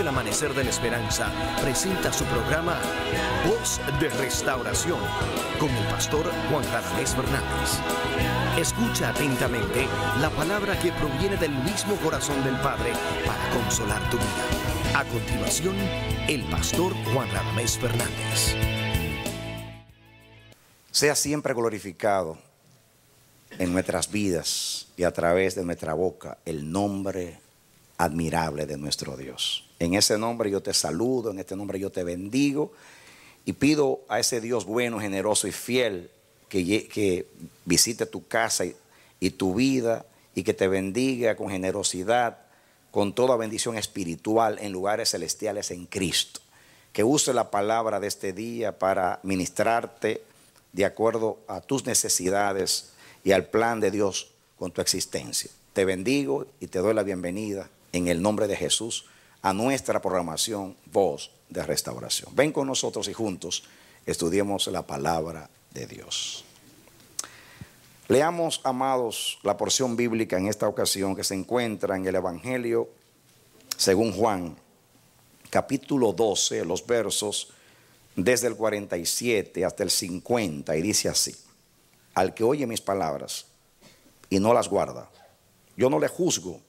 El Amanecer de la Esperanza presenta su programa Voz de Restauración con el pastor Juan Ramés Fernández. Escucha atentamente la palabra que proviene del mismo corazón del Padre para consolar tu vida. A continuación, el pastor Juan Ramés Fernández. Sea siempre glorificado en nuestras vidas y a través de nuestra boca el nombre admirable de nuestro Dios. En ese nombre yo te saludo, en este nombre yo te bendigo y pido a ese Dios bueno, generoso y fiel que, visite tu casa y tu vida y que te bendiga con generosidad, con toda bendición espiritual en lugares celestiales en Cristo. Que use la palabra de este día para ministrarte de acuerdo a tus necesidades y al plan de Dios con tu existencia. Te bendigo y te doy la bienvenida en el nombre de Jesús a nuestra programación Voz de Restauración. Ven con nosotros y juntos estudiemos la palabra de Dios. Leamos, amados, la porción bíblica en esta ocasión que se encuentra en el Evangelio según Juan, capítulo 12, los versos desde el 47 hasta el 50, y dice así, al que oye mis palabras y no las guarda, yo no le juzgo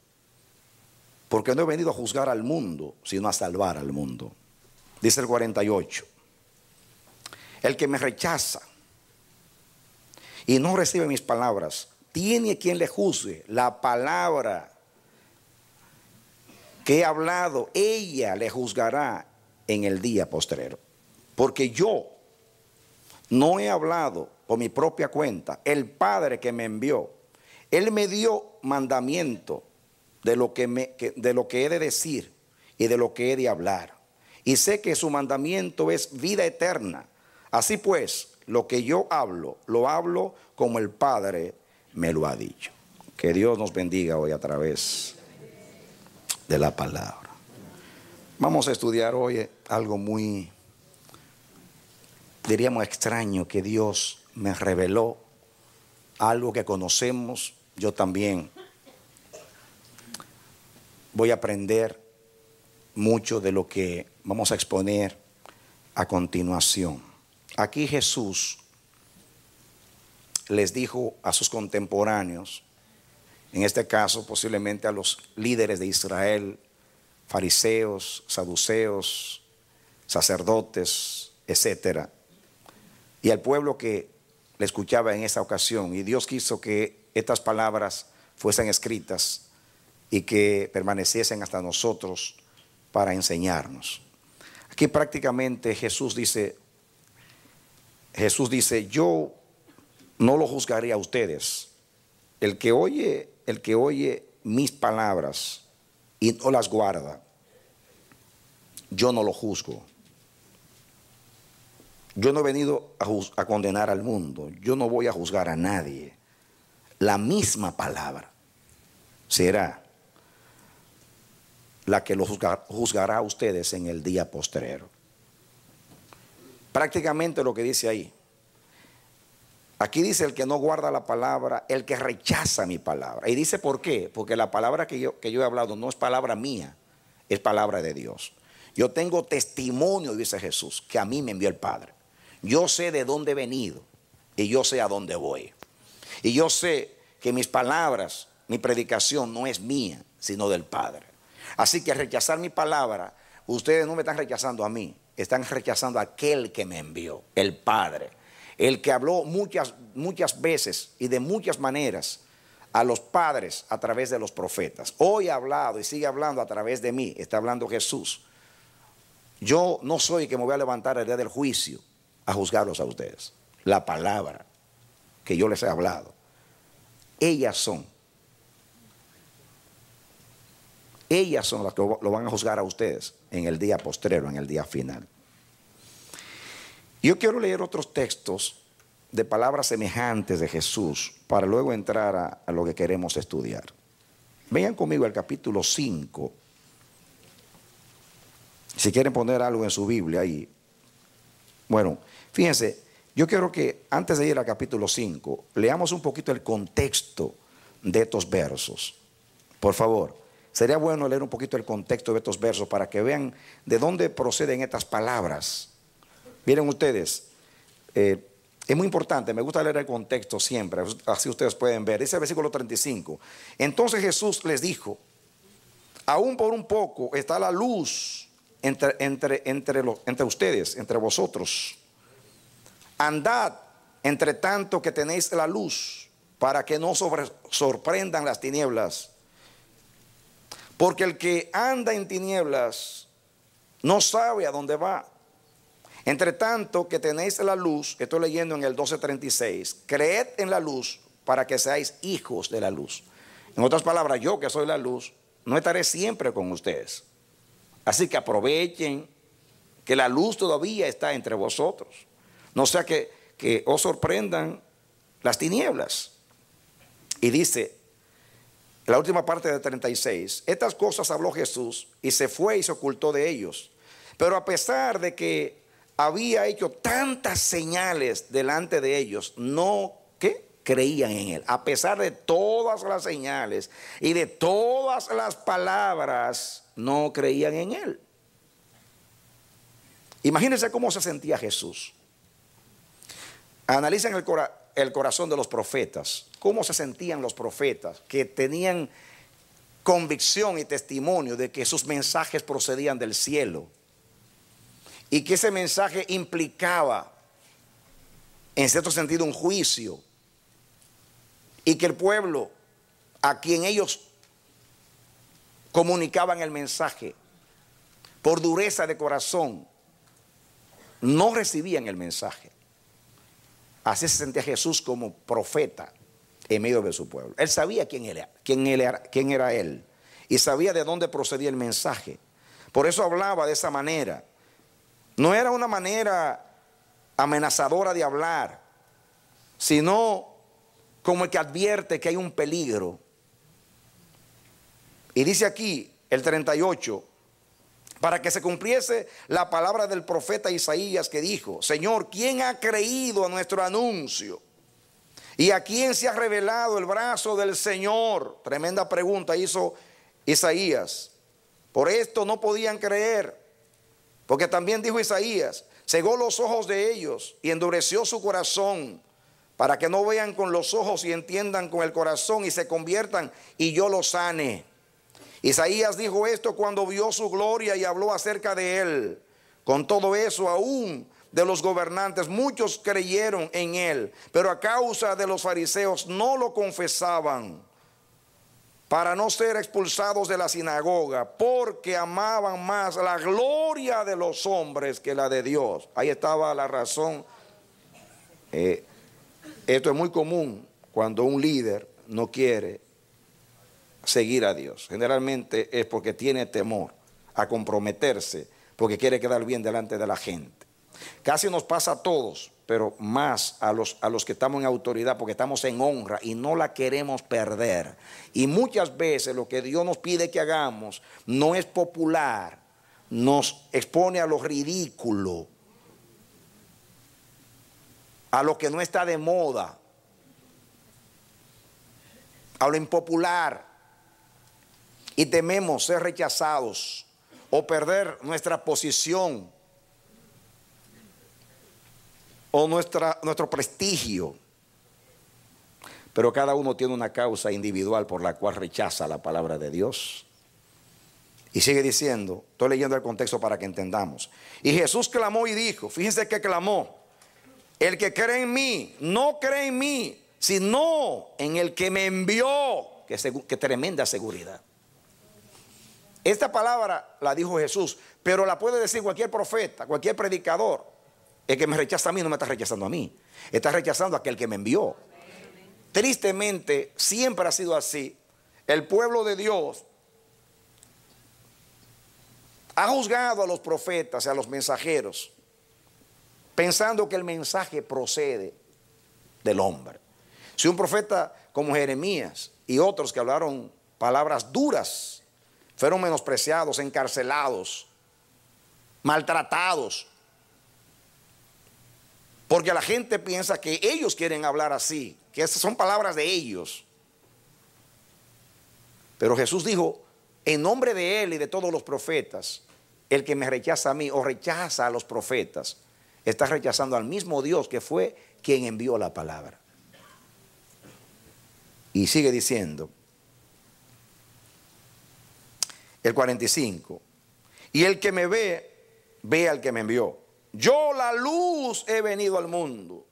porque no he venido a juzgar al mundo, sino a salvar al mundo. Dice el 48. El que me rechaza y no recibe mis palabras, tiene quien le juzgue. La palabra que he hablado, ella le juzgará en el día postrero. Porque yo no he hablado por mi propia cuenta. El Padre que me envió, Él me dio mandamiento de lo que, de lo que he de decir y de lo que he de hablar. Y sé que su mandamiento es vida eterna. Así pues, lo que yo hablo, lo hablo como el Padre me lo ha dicho. Que Dios nos bendiga hoy a través de la palabra. Vamos a estudiar hoy eh, algo muy, diríamos, extraño que Dios me reveló, algo que conocemos, yo también voy a aprender mucho de lo que vamos a exponer a continuación. Aquí Jesús les dijo a sus contemporáneos, en este caso posiblemente a los líderes de Israel, fariseos, saduceos, sacerdotes, etcétera, y al pueblo que le escuchaba en esta ocasión. Y Dios quiso que estas palabras fuesen escritas y que permaneciesen hasta nosotros para enseñarnos. Aquí prácticamente Jesús dice, Jesús dice, yo no lo juzgaré a ustedes. El que oye, el que oye mis palabras y no las guarda, yo no lo juzgo. Yo no he venido a, a condenar al mundo, yo no voy a juzgar a nadie. La misma palabra será la que lo juzgará a ustedes en el día postrero. Prácticamente lo que dice ahí. Aquí dice el que no guarda la palabra, el que rechaza mi palabra. Y dice por qué. Porque la palabra que yo, que yo he hablado no es palabra mía, es palabra de Dios. Yo tengo testimonio, dice Jesús, que a mí me envió el Padre. Yo sé de dónde he venido y yo sé a dónde voy. Y yo sé que mis palabras, mi predicación no es mía, sino del Padre. Así que rechazar mi palabra, ustedes no me están rechazando a mí, están rechazando a aquel que me envió, el Padre, el que habló muchas, muchas veces y de muchas maneras a los padres a través de los profetas. Hoy ha hablado y sigue hablando a través de mí, está hablando Jesús. Yo no soy el que me voy a levantar el día del juicio a juzgarlos a ustedes. La palabra que yo les he hablado, ellas son Ellas son las que lo van a juzgar a ustedes en el día postrero, en el día final. Yo quiero leer otros textos de palabras semejantes de Jesús para luego entrar a, lo que queremos estudiar. Vean conmigo el capítulo 5. Si quieren poner algo en su Biblia ahí. Bueno, fíjense, yo quiero que antes de ir al capítulo 5, leamos un poquito el contexto de estos versos. Por favor. Sería bueno leer un poquito el contexto de estos versos para que vean de dónde proceden estas palabras. Miren ustedes, eh, es muy importante, me gusta leer el contexto siempre, así ustedes pueden ver. Dice el versículo 35. Entonces Jesús les dijo, aún por un poco está la luz entre, entre, entre, entre ustedes, entre vosotros. Andad entre tanto que tenéis la luz, para que no sorprendan las tinieblas porque el que anda en tinieblas no sabe a dónde va. Entre tanto que tenéis la luz, que estoy leyendo en el 12:36, creed en la luz para que seáis hijos de la luz. En otras palabras, yo que soy la luz, no estaré siempre con ustedes. Así que aprovechen que la luz todavía está entre vosotros. No sea que os sorprendan las tinieblas. Y dice, la última parte de 36, estas cosas habló Jesús y se fue y se ocultó de ellos. Pero a pesar de que había hecho tantas señales delante de ellos, no ¿qué? creían en él. A pesar de todas las señales y de todas las palabras, no creían en él. Imagínense cómo se sentía Jesús. Analicen el, corazón el corazón de los profetas, cómo se sentían los profetas que tenían convicción y testimonio de que sus mensajes procedían del cielo y que ese mensaje implicaba, en cierto sentido, un juicio y que el pueblo a quien ellos comunicaban el mensaje, por dureza de corazón, no recibían el mensaje. Así se sentía Jesús como profeta en medio de su pueblo. Él sabía quién era, quién era, él y sabía de dónde procedía el mensaje. Por eso hablaba de esa manera. No era una manera amenazadora de hablar, sino como el que advierte que hay un peligro. Y dice aquí el 38, para que se cumpliese la palabra del profeta Isaías que dijo, Señor, ¿quién ha creído a nuestro anuncio? ¿Y a quién se ha revelado el brazo del Señor? Tremenda pregunta hizo Isaías. Por esto no podían creer, porque también dijo Isaías, cegó los ojos de ellos y endureció su corazón para que no vean con los ojos y entiendan con el corazón y se conviertan y yo los sane. Isaías dijo esto cuando vio su gloria y habló acerca de él. Con todo eso, aún de los gobernantes, muchos creyeron en él, pero a causa de los fariseos no lo confesaban para no ser expulsados de la sinagoga, porque amaban más la gloria de los hombres que la de Dios. Ahí estaba la razón. Eh, esto es muy común cuando un líder no quiere seguir a Dios. Generalmente es porque tiene temor a comprometerse, porque quiere quedar bien delante de la gente. Casi nos pasa a todos, pero más a los, a los que estamos en autoridad, porque estamos en honra y no la queremos perder. Y muchas veces lo que Dios nos pide que hagamos no es popular, nos expone a lo ridículo, a lo que no está de moda, a lo impopular y tememos ser rechazados o perder nuestra posición o nuestra, nuestro prestigio. Pero cada uno tiene una causa individual por la cual rechaza la palabra de Dios. Y sigue diciendo, estoy leyendo el contexto para que entendamos. Y Jesús clamó y dijo, fíjense que clamó, el que cree en mí, no cree en mí, sino en el que me envió. que tremenda seguridad. Esta palabra la dijo Jesús, pero la puede decir cualquier profeta, cualquier predicador. El que me rechaza a mí no me está rechazando a mí, está rechazando a aquel que me envió. Tristemente, siempre ha sido así. El pueblo de Dios ha juzgado a los profetas y a los mensajeros, pensando que el mensaje procede del hombre. Si un profeta como Jeremías y otros que hablaron palabras duras fueron menospreciados, encarcelados, maltratados. Porque la gente piensa que ellos quieren hablar así, que esas son palabras de ellos. Pero Jesús dijo, en nombre de Él y de todos los profetas, el que me rechaza a mí o rechaza a los profetas, está rechazando al mismo Dios que fue quien envió la palabra. Y sigue diciendo, el 45. Y el que me ve, ve al que me envió. Yo la luz he venido al mundo,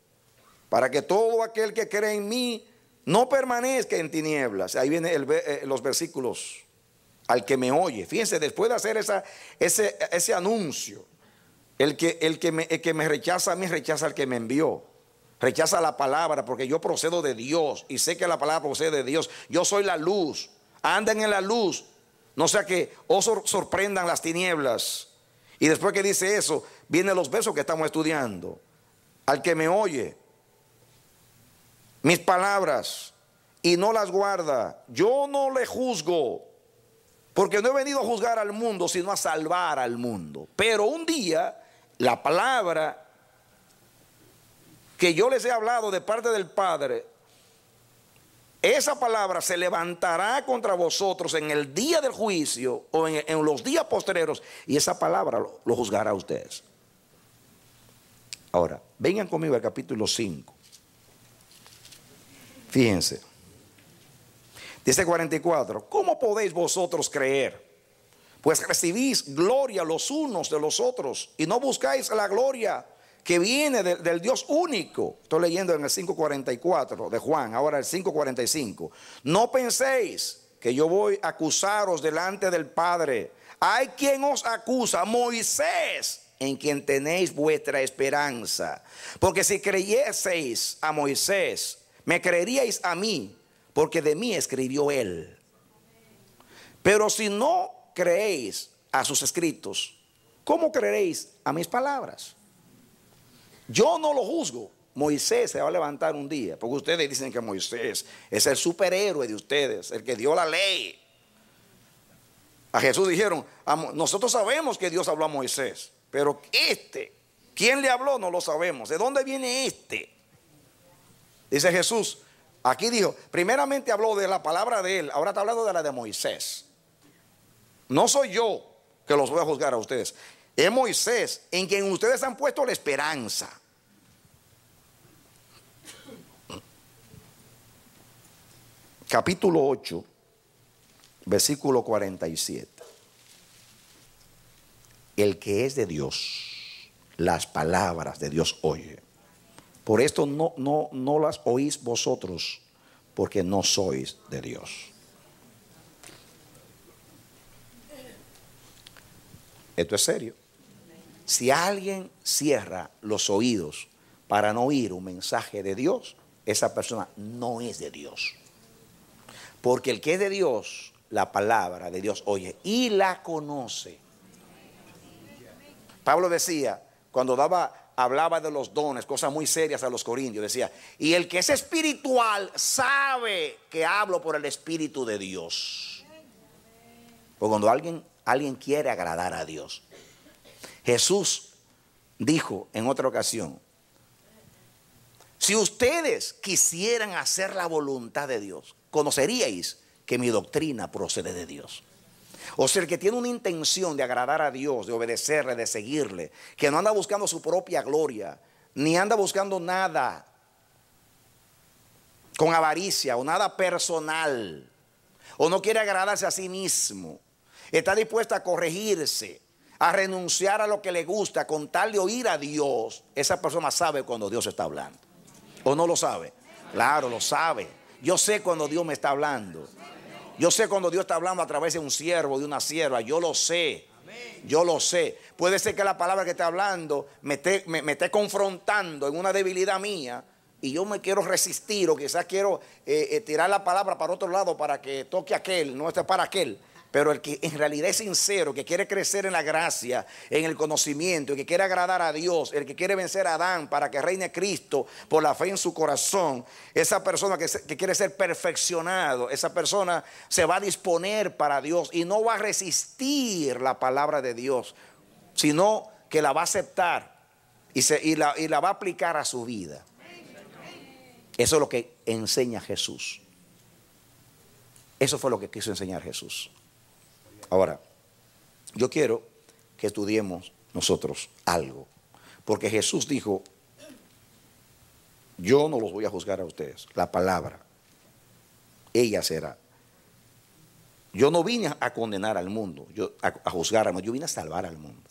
para que todo aquel que cree en mí no permanezca en tinieblas. Ahí vienen eh, los versículos. Al que me oye. Fíjense, después de hacer esa, ese, ese, anuncio, el que, el, que me, que me rechaza a mí rechaza al que me envió. Rechaza la palabra porque yo procedo de Dios y sé que la palabra procede de Dios. Yo soy la luz. Anden en la luz no sea que os oh, sorprendan las tinieblas. Y después que dice eso, vienen los versos que estamos estudiando. Al que me oye, mis palabras, y no las guarda, yo no le juzgo, porque no he venido a juzgar al mundo, sino a salvar al mundo. Pero un día, la palabra que yo les he hablado de parte del Padre, esa palabra se levantará contra vosotros en el día del juicio o en, los días postreros y esa palabra lo, juzgará a ustedes. Ahora, vengan conmigo al capítulo 5. Fíjense. Dice 44, ¿cómo podéis vosotros creer? Pues recibís gloria los unos de los otros y no buscáis la gloria que viene del Dios único. Estoy leyendo en el 5.44 de Juan, ahora el 5.45. No penséis que yo voy a acusaros delante del Padre. Hay quien os acusa, Moisés, en quien tenéis vuestra esperanza. Porque si creyeseis a Moisés, me creeríais a mí, porque de mí escribió él. Pero si no creéis a sus escritos, ¿cómo creeréis a mis palabras? Yo no lo juzgo. Moisés se va a levantar un día, porque ustedes dicen que Moisés es el superhéroe de ustedes, el que dio la ley. A Jesús dijeron, nosotros sabemos que Dios habló a Moisés, pero este, ¿quién le habló? No lo sabemos. ¿De dónde viene este? Dice Jesús, aquí dijo, primeramente habló de la palabra de él, ahora está hablando de la de Moisés. No soy yo que los voy a juzgar a ustedes es Moisés, en quien ustedes han puesto la esperanza. Capítulo 8, versículo 47. El que es de Dios, las palabras de Dios oye. Por esto no, no, no las oís vosotros, porque no sois de Dios. Esto es serio. Si alguien cierra los oídos para no oír un mensaje de Dios, esa persona no es de Dios. Porque el que es de Dios, la palabra de Dios oye y la conoce. Pablo decía, cuando daba, hablaba de los dones, cosas muy serias a los corintios, decía, y el que es espiritual sabe que hablo por el Espíritu de Dios. Porque cuando alguien, alguien quiere agradar a Dios, Jesús dijo en otra ocasión, si ustedes quisieran hacer la voluntad de Dios, conoceríais que mi doctrina procede de Dios. O sea, el que tiene una intención de agradar a Dios, de obedecerle, de seguirle, que no anda buscando su propia gloria, ni anda buscando nada con avaricia o nada personal, o no quiere agradarse a sí mismo, está dispuesta a corregirse, a renunciar a lo que le gusta con tal de oír a Dios, esa persona sabe cuando Dios está hablando. ¿O no lo sabe? Claro, lo sabe. Yo sé cuando Dios me está hablando. Yo sé cuando Dios está hablando a través de un siervo, de una sierva. Yo lo sé. Yo lo sé. Puede ser que la palabra que está hablando me esté, me, confrontando en una debilidad mía y yo me quiero resistir o quizás quiero eh, eh, tirar la palabra para otro lado para que toque aquel, no esté para aquel. Pero el que en realidad es sincero, que quiere crecer en la gracia, en el conocimiento, que quiere agradar a Dios, el que quiere vencer a Adán para que reine Cristo por la fe en su corazón, esa persona que, quiere ser perfeccionado, esa persona se va a disponer para Dios y no va a resistir la palabra de Dios, sino que la va a aceptar y, y la va a aplicar a su vida. Eso es lo que enseña Jesús. Eso fue lo que quiso enseñar Jesús. Ahora, yo quiero que estudiemos nosotros algo, porque Jesús dijo, yo no los voy a juzgar a ustedes, la palabra, ella será. Yo no vine a condenar al mundo, yo, a, juzgar al mundo, yo vine a salvar al mundo.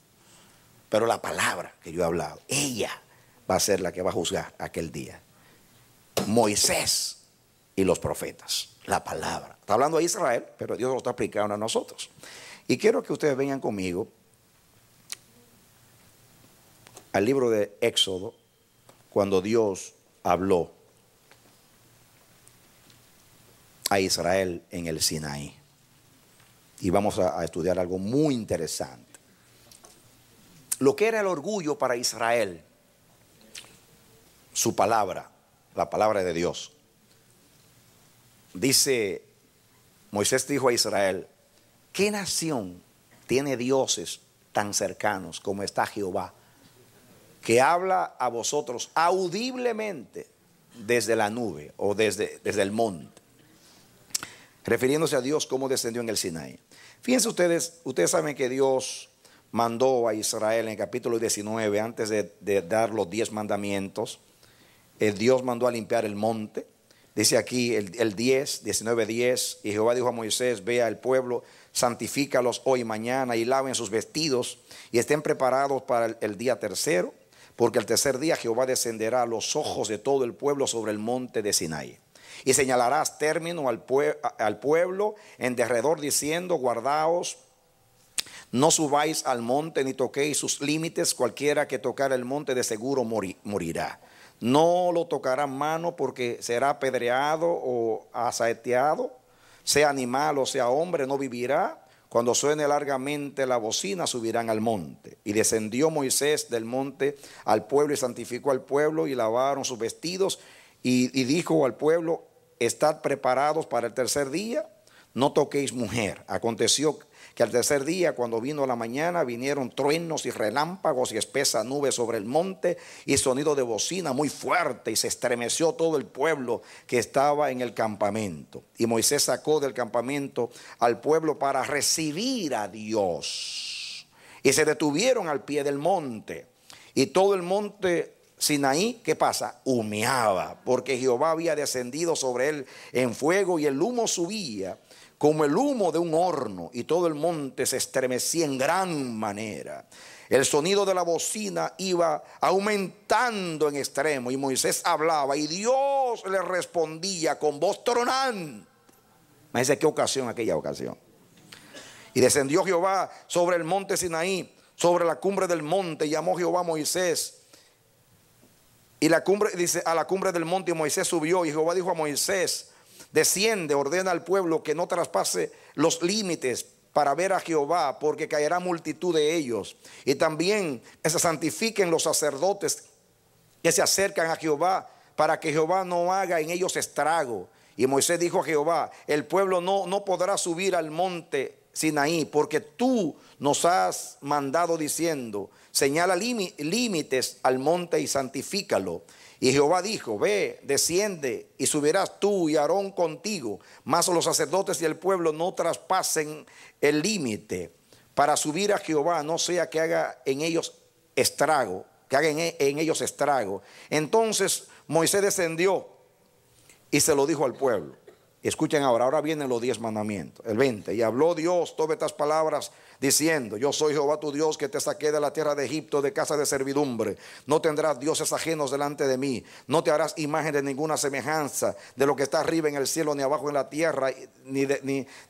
Pero la palabra que yo he hablado, ella va a ser la que va a juzgar aquel día. Moisés y los profetas, la palabra. Está hablando a Israel, pero Dios lo está aplicando a nosotros. Y quiero que ustedes vengan conmigo al libro de Éxodo, cuando Dios habló a Israel en el Sinaí. Y vamos a estudiar algo muy interesante. Lo que era el orgullo para Israel, su palabra, la palabra de Dios. Dice Moisés dijo a Israel, ¿qué nación tiene dioses tan cercanos como está Jehová, que habla a vosotros audiblemente desde la nube o desde, desde el monte? Refiriéndose a Dios, cómo descendió en el Sinai. Fíjense ustedes, ustedes saben que Dios mandó a Israel en el capítulo 19, antes de, dar los diez mandamientos, eh, Dios mandó a limpiar el monte, Dice aquí el, 10, 19, 10, y Jehová dijo a Moisés, ve al pueblo, santifícalos hoy y mañana y laven sus vestidos y estén preparados para el, día tercero, porque el tercer día Jehová descenderá los ojos de todo el pueblo sobre el monte de Sinai. Y señalarás término al, pueblo en derredor diciendo, guardaos no subáis al monte ni toquéis sus límites, cualquiera que tocara el monte de seguro morirá. No lo tocará mano porque será apedreado o asaeteado, sea animal o sea hombre, no vivirá. Cuando suene largamente la bocina, subirán al monte. Y descendió Moisés del monte al pueblo y santificó al pueblo y lavaron sus vestidos y, y dijo al pueblo, estad preparados para el tercer día, no toquéis mujer. Aconteció que que al tercer día, cuando vino la mañana, vinieron truenos y relámpagos y espesa nube sobre el monte y sonido de bocina muy fuerte y se estremeció todo el pueblo que estaba en el campamento. Y Moisés sacó del campamento al pueblo para recibir a Dios. Y se detuvieron al pie del monte. Y todo el monte Sinaí, ¿qué pasa? Humeaba, porque Jehová había descendido sobre él en fuego y el humo subía como el humo de un horno, y todo el monte se estremecía en gran manera. El sonido de la bocina iba aumentando en extremo, y Moisés hablaba, y Dios le respondía con voz tronante. dice qué ocasión, aquella ocasión. Y descendió Jehová sobre el monte Sinaí, sobre la cumbre del monte, llamó Jehová a Moisés. Y la cumbre, dice, a la cumbre del monte, y Moisés subió, y Jehová dijo a Moisés, Desciende, ordena al pueblo que no traspase los límites para ver a Jehová, porque caerá multitud de ellos. Y también que se santifiquen los sacerdotes que se acercan a Jehová, para que Jehová no haga en ellos estrago. Y Moisés dijo a Jehová, el pueblo no, no podrá subir al monte Sinaí, porque tú nos has mandado diciendo, señala límites al monte y santifícalo. Y Jehová dijo, ve, desciende y subirás tú y Aarón contigo, mas los sacerdotes y el pueblo no traspasen el límite para subir a Jehová, no sea que haga en ellos estrago, que hagan e, en ellos estrago. Entonces Moisés descendió y se lo dijo al pueblo. Escuchen ahora, ahora vienen los diez mandamientos, el 20. Y habló Dios todas estas palabras diciendo, yo soy Jehová tu Dios que te saqué de la tierra de Egipto de casa de servidumbre. No tendrás dioses ajenos delante de mí, no te harás imagen de ninguna semejanza de lo que está arriba en el cielo, ni abajo en la tierra, ni,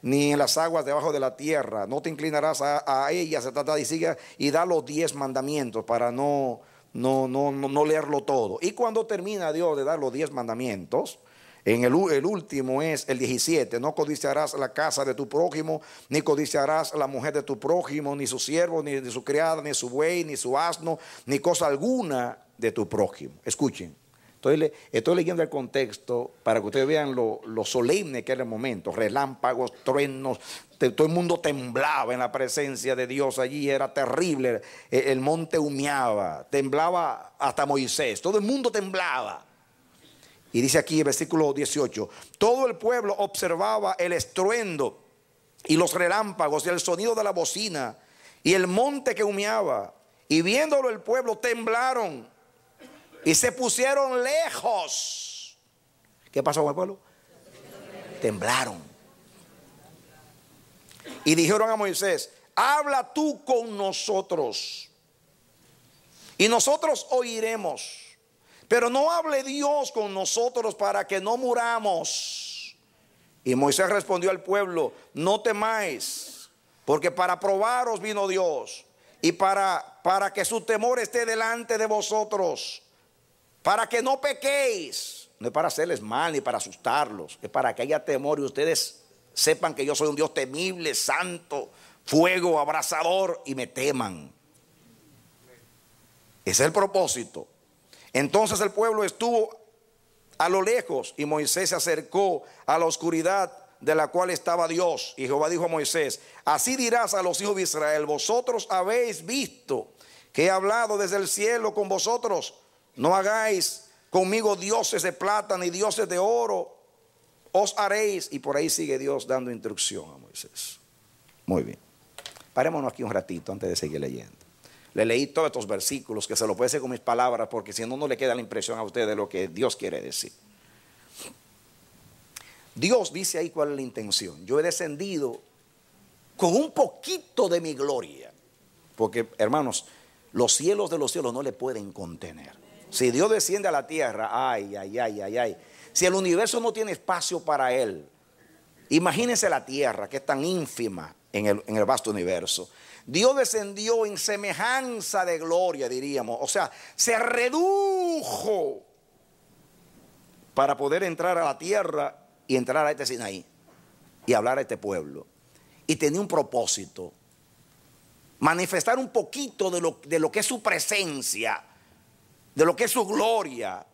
ni, en las aguas debajo de la tierra. No te inclinarás a, a ellas, y y da los diez mandamientos para no, no, no, no leerlo todo. Y cuando termina Dios de dar los diez mandamientos, en el, último es el 17, no codiciarás la casa de tu prójimo, ni codiciarás la mujer de tu prójimo, ni su siervo, ni, de su criada, ni su buey, ni su asno, ni cosa alguna de tu prójimo. Escuchen, estoy, estoy leyendo el contexto para que ustedes vean lo, solemne que era el momento, relámpagos, truenos, todo el mundo temblaba en la presencia de Dios allí, era terrible, el, el monte humeaba, temblaba hasta Moisés, todo el mundo temblaba. Y dice aquí el versículo 18, todo el pueblo observaba el estruendo y los relámpagos y el sonido de la bocina y el monte que humeaba. Y viéndolo el pueblo temblaron y se pusieron lejos. ¿Qué pasó con el pueblo? Temblaron. Y dijeron a Moisés, habla tú con nosotros. Y nosotros oiremos. Pero no hable Dios con nosotros para que no muramos. Y Moisés respondió al pueblo, no temáis, porque para probaros vino Dios y para, para que su temor esté delante de vosotros, para que no pequéis. No es para hacerles mal ni para asustarlos, es para que haya temor y ustedes sepan que yo soy un Dios temible, santo, fuego, abrasador y me teman. Ese es el propósito. Entonces el pueblo estuvo a lo lejos y Moisés se acercó a la oscuridad de la cual estaba Dios. Y Jehová dijo a Moisés, así dirás a los hijos de Israel, vosotros habéis visto que he hablado desde el cielo con vosotros, no hagáis conmigo dioses de plata ni dioses de oro, os haréis. Y por ahí sigue Dios dando instrucción a Moisés. Muy bien. Parémonos aquí un ratito antes de seguir leyendo. Le leí todos estos versículos que se lo puede hacer con mis palabras porque si no, no le queda la impresión a ustedes... de lo que Dios quiere decir. Dios dice ahí cuál es la intención. Yo he descendido con un poquito de mi gloria. Porque, hermanos, los cielos de los cielos no le pueden contener. Si Dios desciende a la tierra, ay, ay, ay, ay, ay. Si el universo no tiene espacio para él, imagínense la tierra que es tan ínfima en el, en el vasto universo. Dios descendió en semejanza de gloria, diríamos. O sea, se redujo para poder entrar a la tierra y entrar a este Sinaí y hablar a este pueblo. Y tenía un propósito, manifestar un poquito de lo, de lo que es su presencia, de lo que es su gloria,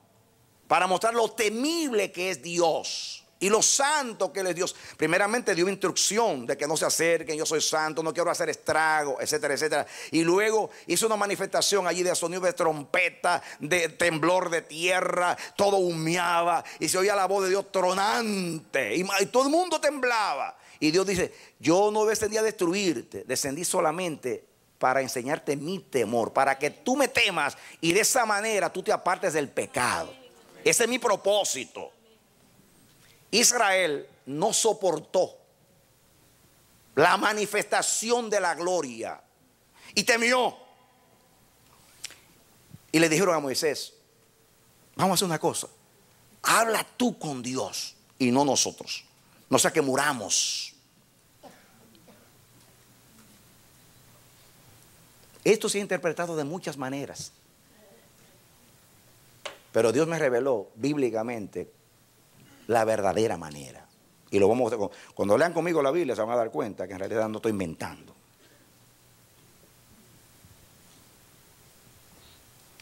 para mostrar lo temible que es Dios y los santo que les dio. Primeramente dio instrucción de que no se acerquen, yo soy santo, no quiero hacer estrago, etcétera, etcétera. Y luego hizo una manifestación allí de sonido de trompeta, de temblor de tierra, todo humeaba y se oía la voz de Dios tronante y, y todo el mundo temblaba. Y Dios dice, yo no descendí a destruirte, descendí solamente para enseñarte mi temor, para que tú me temas y de esa manera tú te apartes del pecado. Ese es mi propósito. Israel no soportó la manifestación de la gloria y temió. Y le dijeron a Moisés, vamos a hacer una cosa, habla tú con Dios y no nosotros, no sea que muramos. Esto se ha interpretado de muchas maneras, pero Dios me reveló bíblicamente la verdadera manera. Y lo vamos a, cuando lean conmigo la Biblia se van a dar cuenta que en realidad no estoy inventando.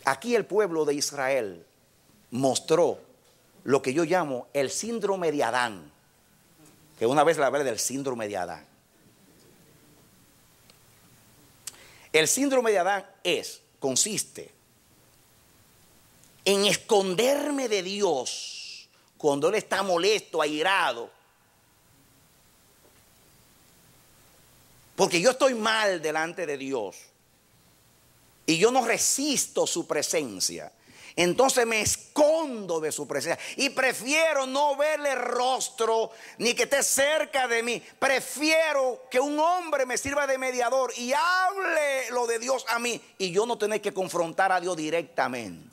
Aquí el pueblo de Israel mostró lo que yo llamo el síndrome de Adán, que una vez la hablé del síndrome de Adán. El síndrome de Adán es, consiste en esconderme de Dios cuando él está molesto, airado. Porque yo estoy mal delante de Dios y yo no resisto su presencia. Entonces me escondo de su presencia y prefiero no verle rostro ni que esté cerca de mí. Prefiero que un hombre me sirva de mediador y hable lo de Dios a mí y yo no tener que confrontar a Dios directamente.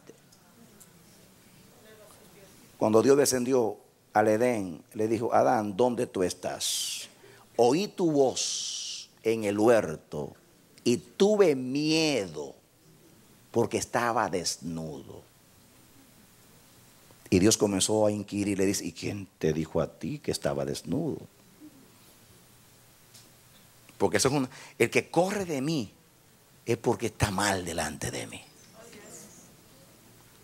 Cuando Dios descendió al Edén, le dijo, Adán, ¿dónde tú estás? Oí tu voz en el huerto y tuve miedo porque estaba desnudo. Y Dios comenzó a inquirir y le dice, ¿y quién te dijo a ti que estaba desnudo? Porque eso es un, el que corre de mí es porque está mal delante de mí.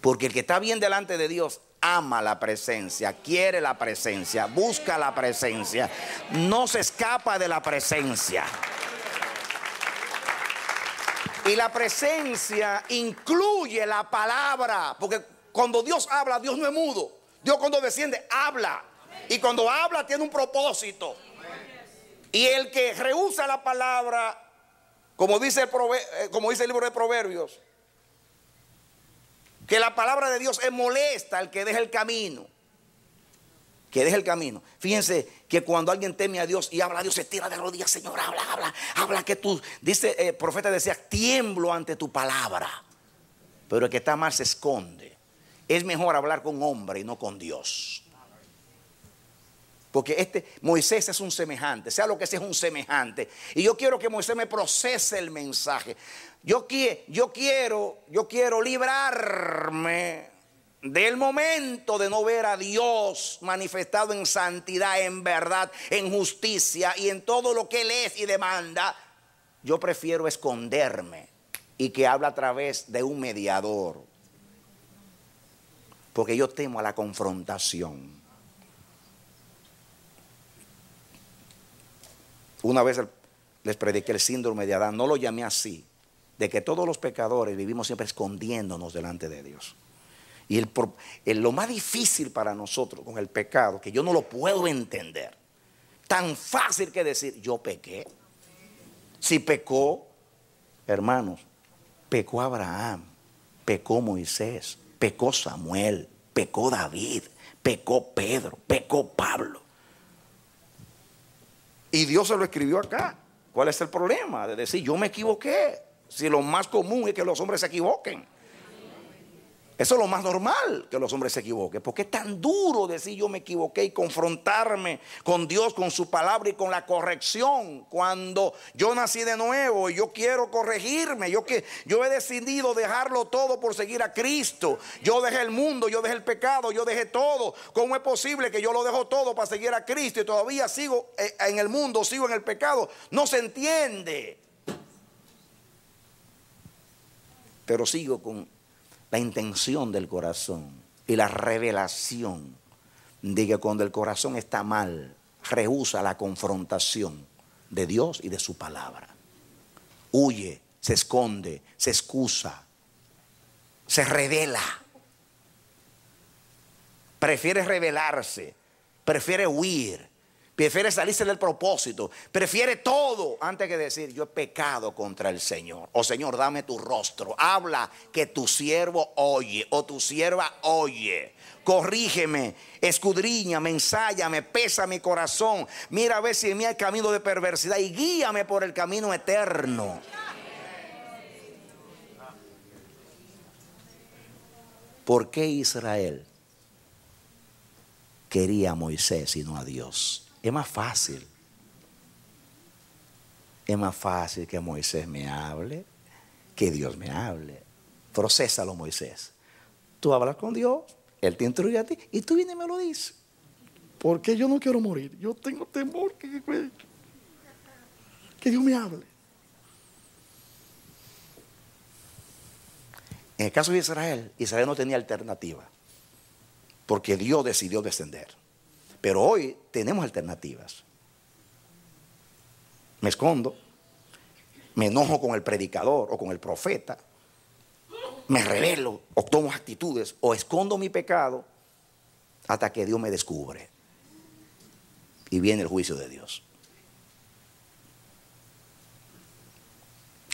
Porque el que está bien delante de Dios ama la presencia, quiere la presencia, busca la presencia, no se escapa de la presencia. Y la presencia incluye la palabra, porque cuando Dios habla, Dios no es mudo. Dios cuando desciende, habla. Y cuando habla, tiene un propósito. Y el que rehúsa la palabra, como dice el, eh, como dice el libro de Proverbios, que la palabra de Dios es molesta al que deja el camino. Que deja el camino. Fíjense que cuando alguien teme a Dios y habla a Dios, se tira de rodillas, Señor, habla, habla, habla que tú, dice eh, el profeta, decía, tiemblo ante tu palabra. Pero el que está mal se esconde. Es mejor hablar con hombre y no con Dios. Porque este Moisés es un semejante, sea lo que sea, es un semejante. Y yo quiero que Moisés me procese el mensaje. Yo, yo, quiero, yo quiero librarme del momento de no ver a Dios manifestado en santidad, en verdad, en justicia y en todo lo que Él es y demanda. Yo prefiero esconderme y que habla a través de un mediador. Porque yo temo a la confrontación. Una vez les prediqué el síndrome de Adán, no lo llamé así, de que todos los pecadores vivimos siempre escondiéndonos delante de Dios. Y el, lo más difícil para nosotros con el pecado, que yo no lo puedo entender, tan fácil que decir, yo pequé. Si pecó, hermanos, pecó Abraham, pecó Moisés, pecó Samuel, pecó David, pecó Pedro, pecó Pablo. Y Dios se lo escribió acá. ¿Cuál es el problema? De decir, yo me equivoqué. Si lo más común es que los hombres se equivoquen. Eso es lo más normal, que los hombres se equivoquen. Porque es tan duro decir yo me equivoqué y confrontarme con Dios, con su palabra y con la corrección. Cuando yo nací de nuevo y yo quiero corregirme, yo, que, yo he decidido dejarlo todo por seguir a Cristo. Yo dejé el mundo, yo dejé el pecado, yo dejé todo. ¿Cómo es posible que yo lo dejo todo para seguir a Cristo y todavía sigo eh, en el mundo, sigo en el pecado? No se entiende. pero sigo con la intención del corazón y la revelación de que cuando el corazón está mal, rehúsa la confrontación de Dios y de su palabra. Huye, se esconde, se excusa, se revela. Prefiere revelarse, prefiere huir, prefiere salirse del propósito, prefiere todo antes que decir, yo he pecado contra el Señor. O oh, Señor, dame tu rostro, habla que tu siervo oye o tu sierva oye. Corrígeme, escudriñame, ensáyame, pesa mi corazón. Mira a ver si en mí hay camino de perversidad y guíame por el camino eterno. ¿Por qué Israel quería a Moisés y no a Dios? es más fácil. es más fácil que Moisés me hable que Dios me hable. Procésalo, Moisés. Tú hablas con Dios, Él te instruye a ti y tú vienes y me lo dices. Porque yo no quiero morir. Yo tengo temor que Dios me hable. En el caso de Israel, Israel no tenía alternativa, porque Dios decidió descender. Pero hoy tenemos alternativas. Me escondo, me enojo con el predicador o con el profeta, me revelo o tomo actitudes o escondo mi pecado hasta que Dios me descubre. Y viene el juicio de Dios.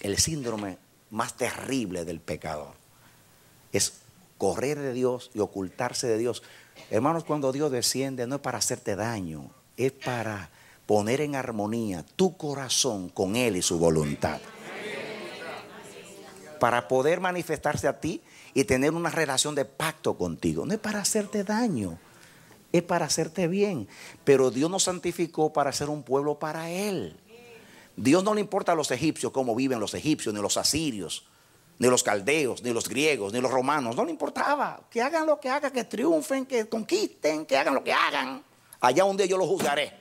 El síndrome más terrible del pecador es correr de Dios y ocultarse de Dios Hermanos, cuando Dios desciende no es para hacerte daño, es para poner en armonía tu corazón con Él y su voluntad. Para poder manifestarse a ti y tener una relación de pacto contigo. No es para hacerte daño, es para hacerte bien. Pero Dios nos santificó para ser un pueblo para Él. Dios no le importa a los egipcios cómo viven los egipcios ni los asirios ni los caldeos, ni los griegos, ni los romanos, no le importaba. Que hagan lo que hagan, que triunfen, que conquisten, que hagan lo que hagan. Allá un día yo lo juzgaré.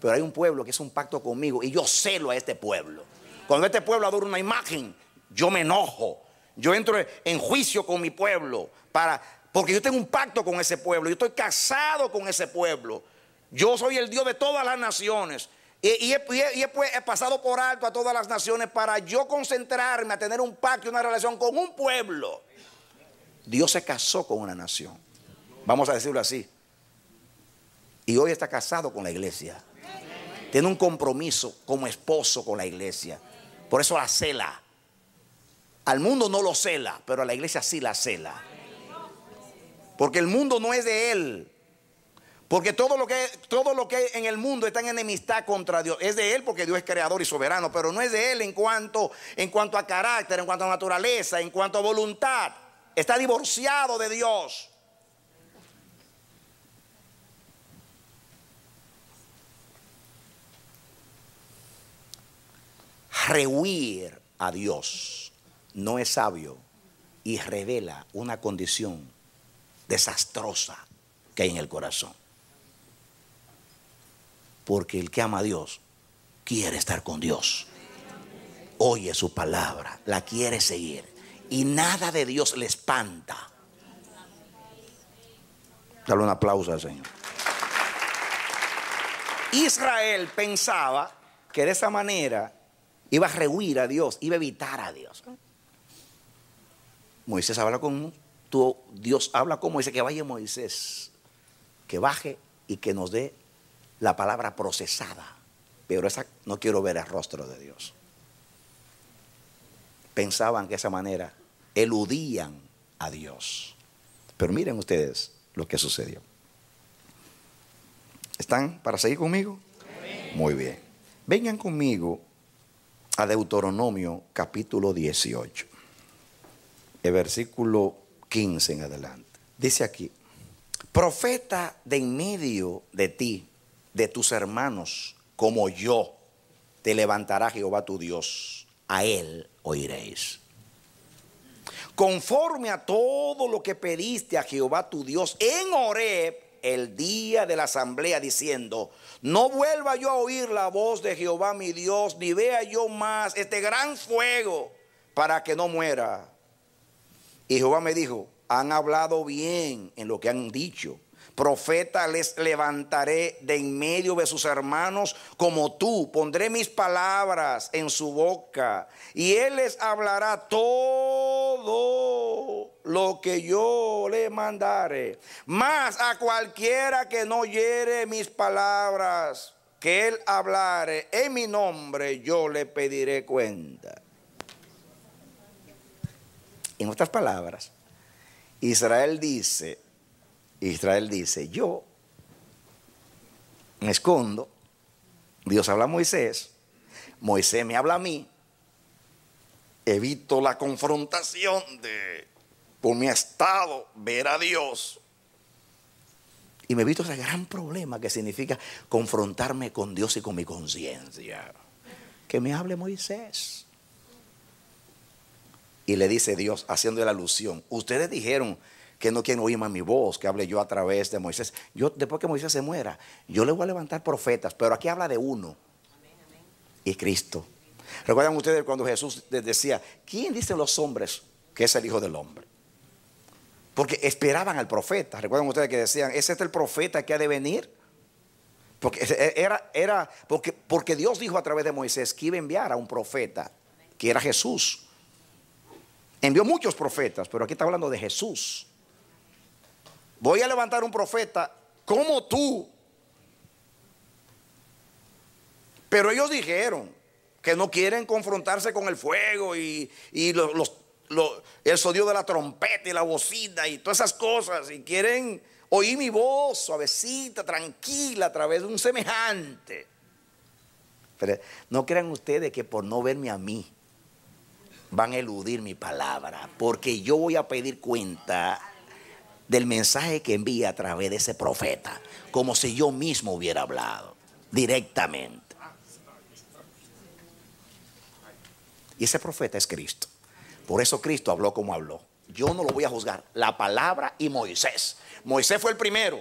Pero hay un pueblo que es un pacto conmigo y yo celo a este pueblo. Cuando este pueblo adora una imagen, yo me enojo. Yo entro en juicio con mi pueblo para porque yo tengo un pacto con ese pueblo, yo estoy casado con ese pueblo. Yo soy el Dios de todas las naciones y, he, pues, he, pasado por alto a todas las naciones para yo concentrarme a tener un pacto y una relación con un pueblo. Dios se casó con una nación. Vamos a decirlo así. Y hoy está casado con la iglesia. Tiene un compromiso como esposo con la iglesia. Por eso la cela. Al mundo no lo cela, pero a la iglesia sí la cela. Porque el mundo no es de él. Porque todo lo, que, todo lo que en el mundo está en enemistad contra Dios es de Él porque Dios es creador y soberano, pero no es de Él en cuanto, en cuanto a carácter, en cuanto a naturaleza, en cuanto a voluntad. Está divorciado de Dios. Rehuir a Dios no es sabio y revela una condición desastrosa que hay en el corazón. Porque el que ama a Dios quiere estar con Dios. Oye su palabra, la quiere seguir. Y nada de Dios le espanta. Dale un aplauso al Señor. Israel pensaba que de esa manera iba a rehuir a Dios, iba a evitar a Dios. Moisés habla con Dios habla con Moisés, que vaya Moisés, que baje y que nos dé la palabra procesada, pero esa no quiero ver el rostro de Dios. Pensaban que de esa manera eludían a Dios. Pero miren ustedes lo que sucedió. ¿Están para seguir conmigo? Muy bien. Vengan conmigo a Deuteronomio capítulo 18, el versículo 15 en adelante. Dice aquí, profeta de en medio de ti, de tus hermanos como yo, te levantará Jehová tu Dios, a él oiréis. Conforme a todo lo que pediste a Jehová tu Dios en Oreb el día de la asamblea diciendo, no vuelva yo a oír la voz de Jehová mi Dios, ni vea yo más este gran fuego para que no muera. Y Jehová me dijo, han hablado bien en lo que han dicho, Profeta les levantaré de en medio de sus hermanos como tú. Pondré mis palabras en su boca y él les hablará todo lo que yo le mandare. Mas a cualquiera que no oyere mis palabras, que él hablare en mi nombre, yo le pediré cuenta. En otras palabras, Israel dice, Israel dice, yo me escondo, Dios habla a Moisés, Moisés me habla a mí, evito la confrontación de, por mi estado, ver a Dios. Y me evito ese gran problema que significa confrontarme con Dios y con mi conciencia. Que me hable Moisés. Y le dice Dios, haciendo la alusión, ustedes dijeron, que no quieren oír más mi voz, que hable yo a través de Moisés. Yo, después que Moisés se muera, yo le voy a levantar profetas, pero aquí habla de uno. Y Cristo. ¿Recuerdan ustedes cuando Jesús les decía, ¿quién dicen los hombres que es el Hijo del Hombre? Porque esperaban al profeta. ¿Recuerdan ustedes que decían, ese ¿es el profeta que ha de venir? Porque, e-, era, era, porque, porque Dios dijo a través de Moisés que iba a enviar a un profeta, que era Jesús. Envió muchos profetas, pero aquí está hablando de Jesús voy a levantar un profeta como tú. Pero ellos dijeron que no quieren confrontarse con el fuego y, los, el sonido de la trompeta y la bocina y todas esas cosas. Y quieren oír mi voz suavecita, tranquila, a través de un semejante. Pero no crean ustedes que por no verme a mí van a eludir mi palabra, porque yo voy a pedir cuenta del mensaje que envía a través de ese profeta, como si yo mismo hubiera hablado directamente. Y ese profeta es Cristo. Por eso Cristo habló como habló. Yo no lo voy a juzgar. La palabra y Moisés. Moisés fue el primero.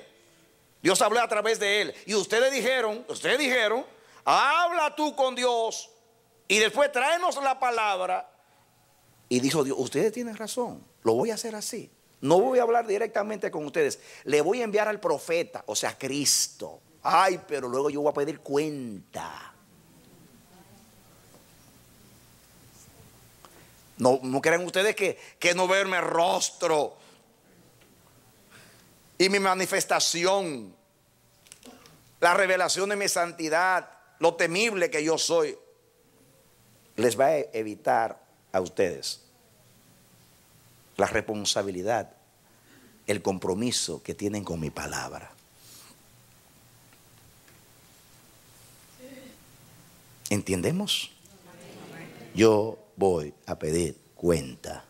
Dios habló a través de él. Y ustedes dijeron, ustedes dijeron, habla tú con Dios y después tráenos la palabra. Y dijo Dios, ustedes tienen razón, lo voy a hacer así. No voy a hablar directamente con ustedes. Le voy a enviar al profeta, o sea, a Cristo. Ay, pero luego yo voy a pedir cuenta. No, crean ustedes que, que no verme rostro y mi manifestación, la revelación de mi santidad, lo temible que yo soy, les va a evitar a ustedes la responsabilidad, el compromiso que tienen con mi palabra. ¿Entendemos? Yo voy a pedir cuenta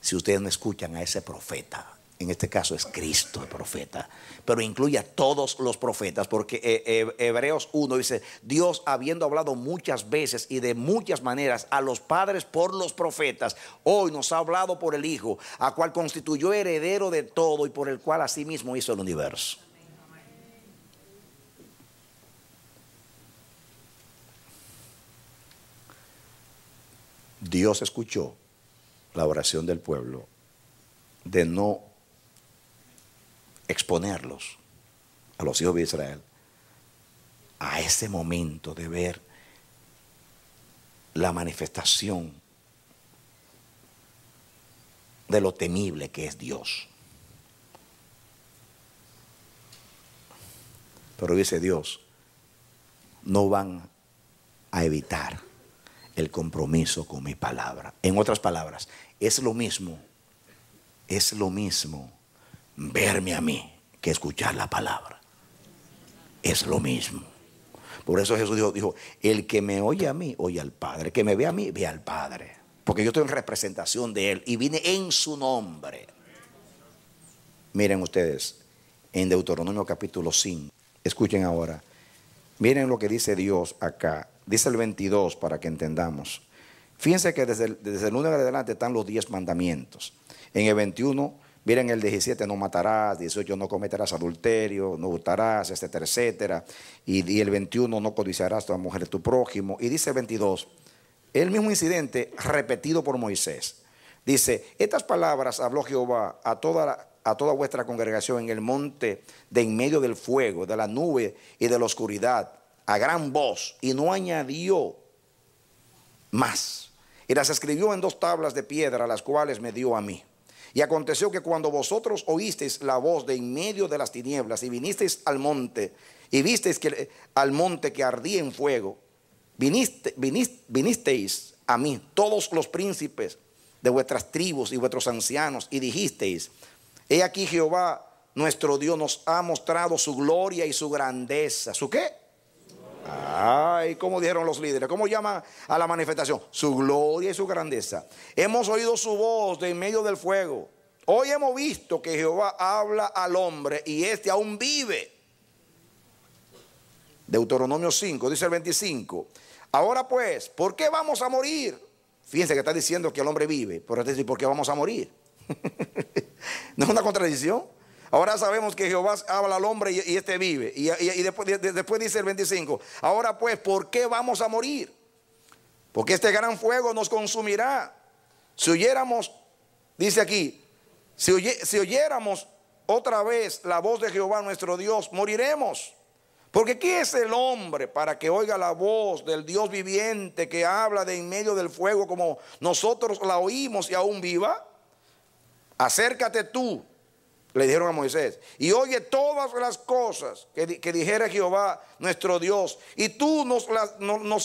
si ustedes no escuchan a ese profeta en este caso es Cristo el profeta, pero incluye a todos los profetas, porque eh, eh, Hebreos 1 dice, Dios habiendo hablado muchas veces y de muchas maneras a los padres por los profetas, hoy nos ha hablado por el Hijo, a cual constituyó heredero de todo y por el cual asimismo hizo el universo. Dios escuchó la oración del pueblo de no exponerlos a los hijos de Israel a ese momento de ver la manifestación de lo temible que es Dios. Pero dice Dios, no van a evitar el compromiso con mi palabra. En otras palabras, es lo mismo, es lo mismo verme a mí que escuchar la palabra. Es lo mismo. Por eso Jesús dijo, dijo, el que me oye a mí, oye al Padre. El que me ve a mí, ve al Padre. Porque yo estoy en representación de Él y vine en su nombre. Miren ustedes, en Deuteronomio capítulo 5, escuchen ahora. Miren lo que dice Dios acá. Dice el 22 para que entendamos. Fíjense que desde el, desde 1 de adelante están los 10 mandamientos. En el 21 Miren el 17, no matarás, 18, no cometerás adulterio, no gustarás, etcétera, etcétera. Y, el 21, no codiciarás a la mujer de tu prójimo. Y dice el 22, el mismo incidente repetido por Moisés. Dice, estas palabras habló Jehová a toda, a toda vuestra congregación en el monte de en medio del fuego, de la nube y de la oscuridad, a gran voz, y no añadió más. Y las escribió en dos tablas de piedra, las cuales me dio a mí. Y aconteció que cuando vosotros oísteis la voz de en medio de las tinieblas y vinisteis al monte, y visteis que, al monte que ardía en fuego, viniste, vinisteis a mí todos los príncipes de vuestras tribus y vuestros ancianos, y dijisteis, he aquí Jehová, nuestro Dios, nos ha mostrado su gloria y su grandeza. ¿Su qué? Ay, como dijeron los líderes, ¿cómo llama a la manifestación? Su gloria y su grandeza. Hemos oído su voz de en medio del fuego. Hoy hemos visto que Jehová habla al hombre y este aún vive. Deuteronomio 5, dice el 25. Ahora pues, ¿por qué vamos a morir? Fíjense que está diciendo que el hombre vive, pero está diciendo, ¿por qué vamos a morir? ¿No es una contradicción? Ahora sabemos que Jehová habla al hombre y, este vive. Y, después, dice el 25, ahora pues, ¿por qué vamos a morir? Porque este gran fuego nos consumirá. Si oyéramos, dice aquí, si, si oyéramos otra vez la voz de Jehová nuestro Dios, moriremos. Porque ¿qué es el hombre para que oiga la voz del Dios viviente que habla de en medio del fuego como nosotros la oímos y aún viva? Acércate tú le dijeron a Moisés, y oye todas las cosas que, dijera Jehová nuestro Dios, y tú nos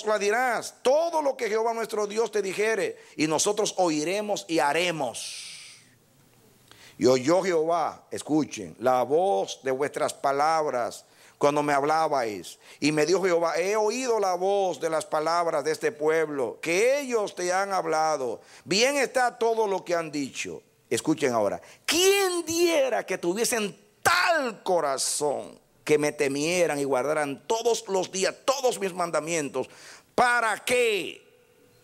las dirás, todo lo que Jehová nuestro Dios te dijere, y nosotros oiremos y haremos. Y oyó Jehová, escuchen, la voz de vuestras palabras cuando me hablabais. Y me dijo Jehová, he oído la voz de las palabras de este pueblo, que ellos te han hablado. Bien está todo lo que han dicho. Escuchen ahora, ¿quién diera que tuviesen tal corazón que me temieran y guardaran todos los días todos mis mandamientos para que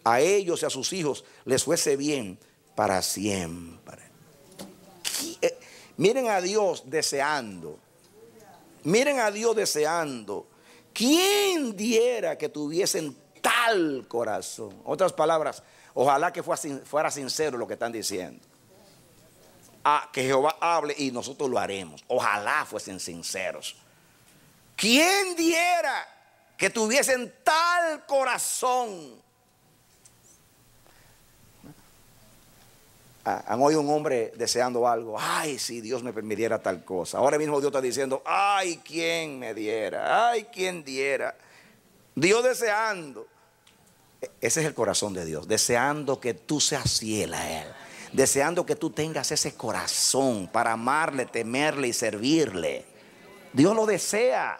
a ellos y a sus hijos les fuese bien para siempre? Eh, miren a Dios deseando, miren a Dios deseando. ¿Quién diera que tuviesen tal corazón? Otras palabras, ojalá que fuera sincero lo que están diciendo que Jehová hable y nosotros lo haremos. Ojalá fuesen sinceros. ¿Quién diera que tuviesen tal corazón? Ah, han oído un hombre deseando algo. Ay, si Dios me permitiera tal cosa. Ahora mismo Dios está diciendo, ay, ¿quién me diera? Ay, ¿quién diera? Dios deseando. E-, ese es el corazón de Dios, deseando que tú seas fiel a Él deseando que tú tengas ese corazón para amarle, temerle y servirle. Dios lo desea.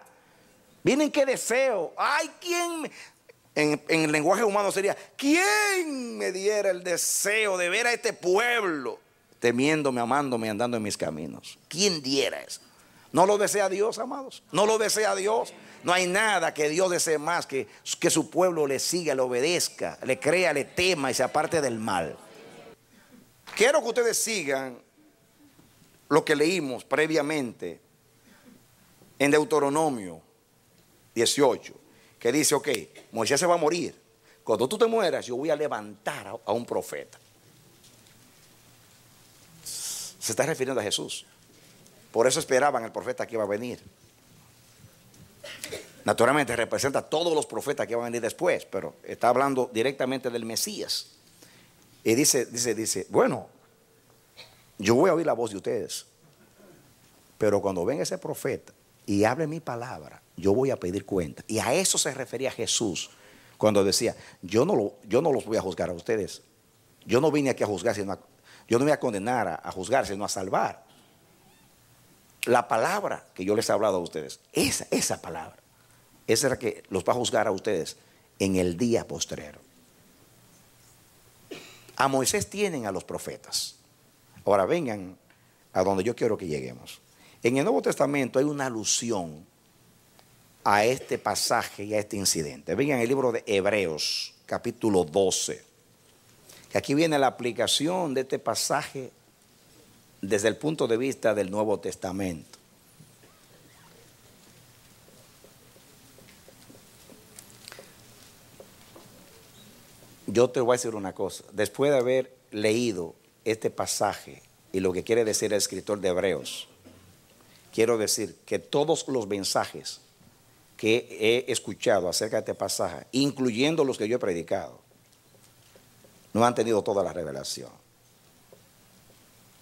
¿Vienen qué deseo. Ay, ¿quién? En, el lenguaje humano sería, ¿quién me diera el deseo de ver a este pueblo temiéndome, amándome andando en mis caminos? ¿Quién diera eso? No lo desea Dios, amados. No lo desea Dios. No hay nada que Dios desee más que que su pueblo le siga, le obedezca, le crea, le tema y se aparte del mal. Quiero que ustedes sigan lo que leímos previamente en Deuteronomio 18, que dice, ok, Moisés se va a morir. Cuando tú te mueras, yo voy a levantar a un profeta. Se está refiriendo a Jesús. Por eso esperaban el profeta que iba a venir. Naturalmente representa a todos los profetas que van a venir después, pero está hablando directamente del Mesías. Y dice, dice, dice, bueno, yo voy a oír la voz de ustedes. Pero cuando ven ese profeta y hable mi palabra, yo voy a pedir cuenta. Y a eso se refería Jesús cuando decía, yo no, lo, yo no los voy a juzgar a ustedes. Yo no vine aquí a juzgar, sino a, yo no voy a condenar a, juzgar, sino a salvar. La palabra que yo les he hablado a ustedes, esa, esa palabra, esa es la que los va a juzgar a ustedes en el día postrero. A Moisés tienen a los profetas. Ahora vengan a donde yo quiero que lleguemos. En el Nuevo Testamento hay una alusión a este pasaje y a este incidente. Vengan el libro de Hebreos, capítulo 12. Que aquí viene la aplicación de este pasaje desde el punto de vista del Nuevo Testamento. Yo te voy a decir una cosa. Después de haber leído este pasaje y lo que quiere decir el escritor de Hebreos, quiero decir que todos los mensajes que he escuchado acerca de este pasaje, incluyendo los que yo he predicado, no han tenido toda la revelación.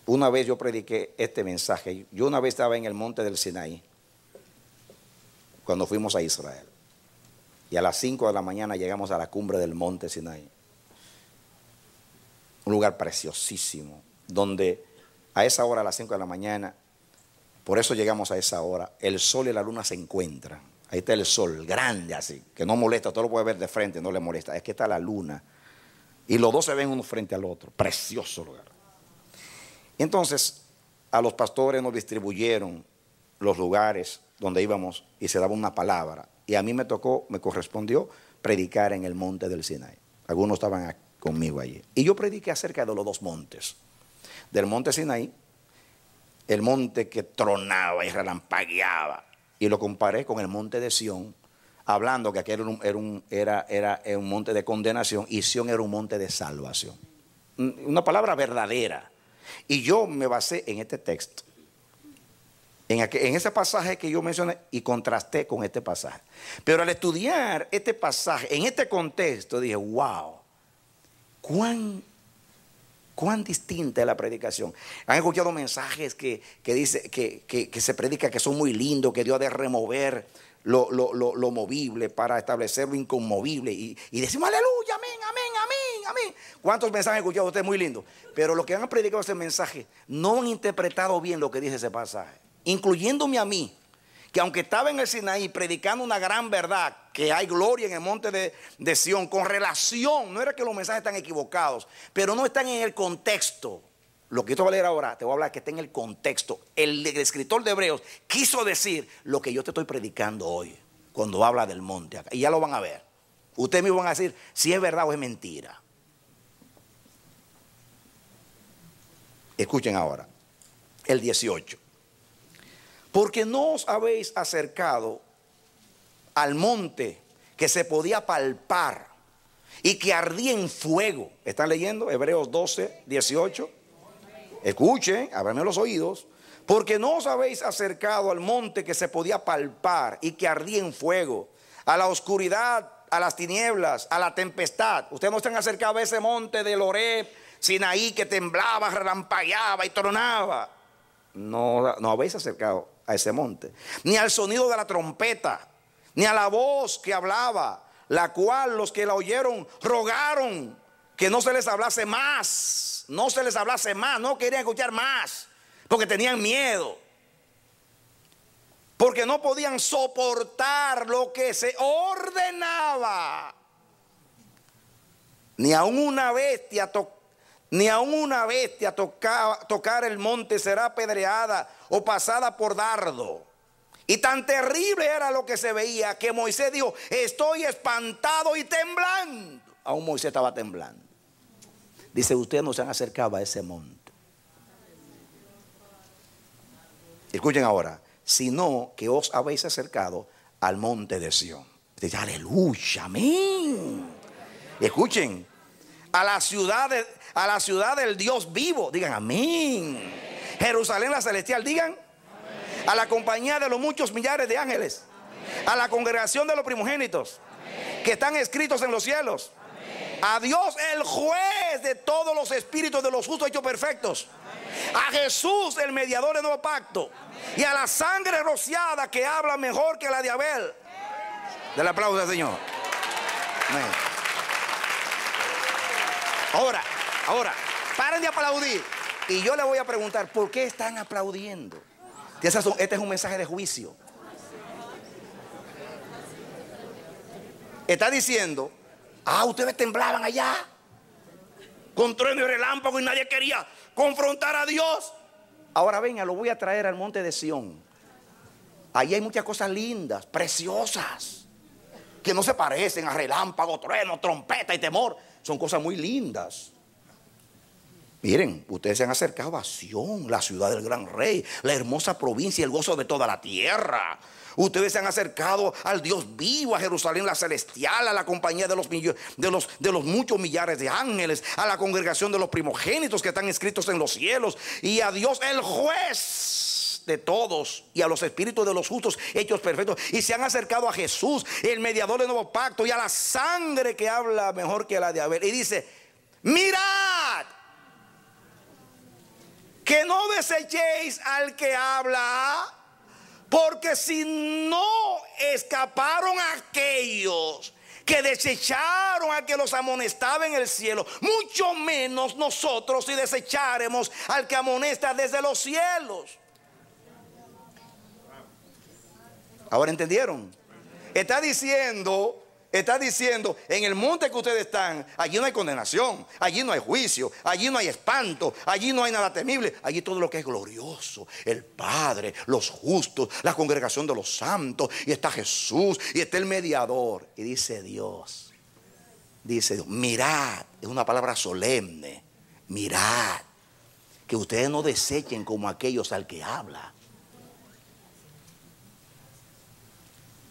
Una vez yo prediqué este mensaje, yo una vez estaba en el monte del Sinaí, cuando fuimos a Israel, y a las 5 de la mañana llegamos a la cumbre del monte Sinaí un lugar preciosísimo, donde a esa hora, a las 5 de la mañana, por eso llegamos a esa hora, el sol y la luna se encuentran. Ahí está el sol, grande así, que no molesta, todo lo puede ver de frente, no le molesta. Es que está la luna. Y los dos se ven uno frente al otro. Precioso lugar. Entonces, a los pastores nos distribuyeron los lugares donde íbamos y se daba una palabra. Y a mí me tocó, me correspondió predicar en el monte del Sinai. Algunos estaban aquí conmigo allí. Y yo prediqué acerca de los dos montes, del monte Sinaí, el monte que tronaba y relampagueaba, y lo comparé con el monte de Sión, hablando que aquel era un, era, era, un, monte de condenación y Sión era un monte de salvación. Mm, una palabra verdadera. Y yo me basé en este texto, en, en ese pasaje que yo mencioné y contrasté con este pasaje. Pero al estudiar este pasaje, en este contexto, dije, wow, ¿Cuán, cuán distinta es la predicación? Han escuchado mensajes que, dice, que, se predica que son muy lindos, que Dios ha de remover lo, movible para establecer lo inconmovible. Y, y, decimos, aleluya, amén, amén, amén, amén. ¿Cuántos mensajes han escuchado ustedes? Muy lindo. Pero los que han predicado ese mensaje no han interpretado bien lo que dice ese pasaje, incluyéndome a mí que aunque estaba en el Sinaí predicando una gran verdad, que hay gloria en el monte de, de Sión, con relación, no era que los mensajes están equivocados, pero no están en el contexto. Lo que yo te voy a leer ahora, te voy a hablar que está en el contexto. El, el escritor de Hebreos quiso decir lo que yo te estoy predicando hoy, cuando habla del monte. Y ya lo van a ver. Ustedes mismos van a decir si es verdad o es mentira. Escuchen ahora, el 18. Porque no os habéis acercado al monte que se podía palpar y que ardía en fuego. ¿Están leyendo? Hebreos 12, 18. Escuchen, ábranme los oídos. Porque no os habéis acercado al monte que se podía palpar y que ardía en fuego, a la oscuridad, a las tinieblas, a la tempestad. Ustedes no han acercado a ese monte de Loreb, Sinaí, que temblaba, relampagueaba y tronaba. No, no habéis acercado a ese monte, ni al sonido de la trompeta, ni a la voz que hablaba, la cual los que la oyeron rogaron que no se les hablase más, no se les hablase más, no querían escuchar más, porque tenían miedo, porque no podían soportar lo que se ordenaba. Ni aún una bestia tocó ni aun una bestia tocar el monte será apedreada o pasada por dardo. Y tan terrible era lo que se veía que Moisés dijo, estoy espantado y temblando. Aún Moisés estaba temblando. Dice, ustedes no se han acercado a ese monte. Escuchen ahora, sino que os habéis acercado al monte de Sión. Dice, aleluya, amén. Escuchen, a la ciudad, a la ciudad del Dios vivo. Digan amén. Jerusalén la celestial, digan. A la compañía de los muchos millares de ángeles. A la congregación de los primogénitos que están escritos en los cielos. A Dios el juez de todos los espíritus de los justos hechos perfectos. A Jesús el mediador del nuevo pacto. Y a la sangre rociada que habla mejor que la de Abel. Del aplauso al Señor. Amén. Ahora, ahora, paren de aplaudir. Y yo le voy a preguntar, ¿por qué están aplaudiendo? Este es un mensaje de juicio. Está diciendo, ah, ustedes temblaban allá. Con trueno y relámpago y nadie quería confrontar a Dios. Ahora venga, lo voy a traer al monte de Sión. Allí hay muchas cosas lindas, preciosas, que no se parecen a relámpago, trueno, trompeta y temor son cosas muy lindas. Miren, ustedes se han acercado a Sion, la ciudad del gran rey, la hermosa provincia y el gozo de toda la tierra. Ustedes se han acercado al Dios vivo, a Jerusalén la celestial, a la compañía de los, de, los, de los, muchos millares de ángeles, a la congregación de los primogénitos que están escritos en los cielos y a Dios el juez de todos y a los espíritus de los justos hechos perfectos. Y se han acercado a Jesús, el mediador del nuevo pacto, y a la sangre que habla mejor que la de Abel. Y dice, mirad, que no desechéis al que habla, porque si no escaparon aquellos que desecharon Al que los amonestaba en el cielo, mucho menos nosotros si desecháremos al que amonesta desde los cielos. Ahora entendieron. Está diciendo, está diciendo, en el monte que ustedes están, allí no hay condenación, allí no hay juicio, allí no hay espanto, allí no hay nada temible, allí todo lo que es glorioso, el Padre, los justos, la congregación de los santos, y está Jesús, y está el mediador, y dice Dios, dice Dios, mirad, es una palabra solemne, mirad, que ustedes no desechen como aquellos al que habla.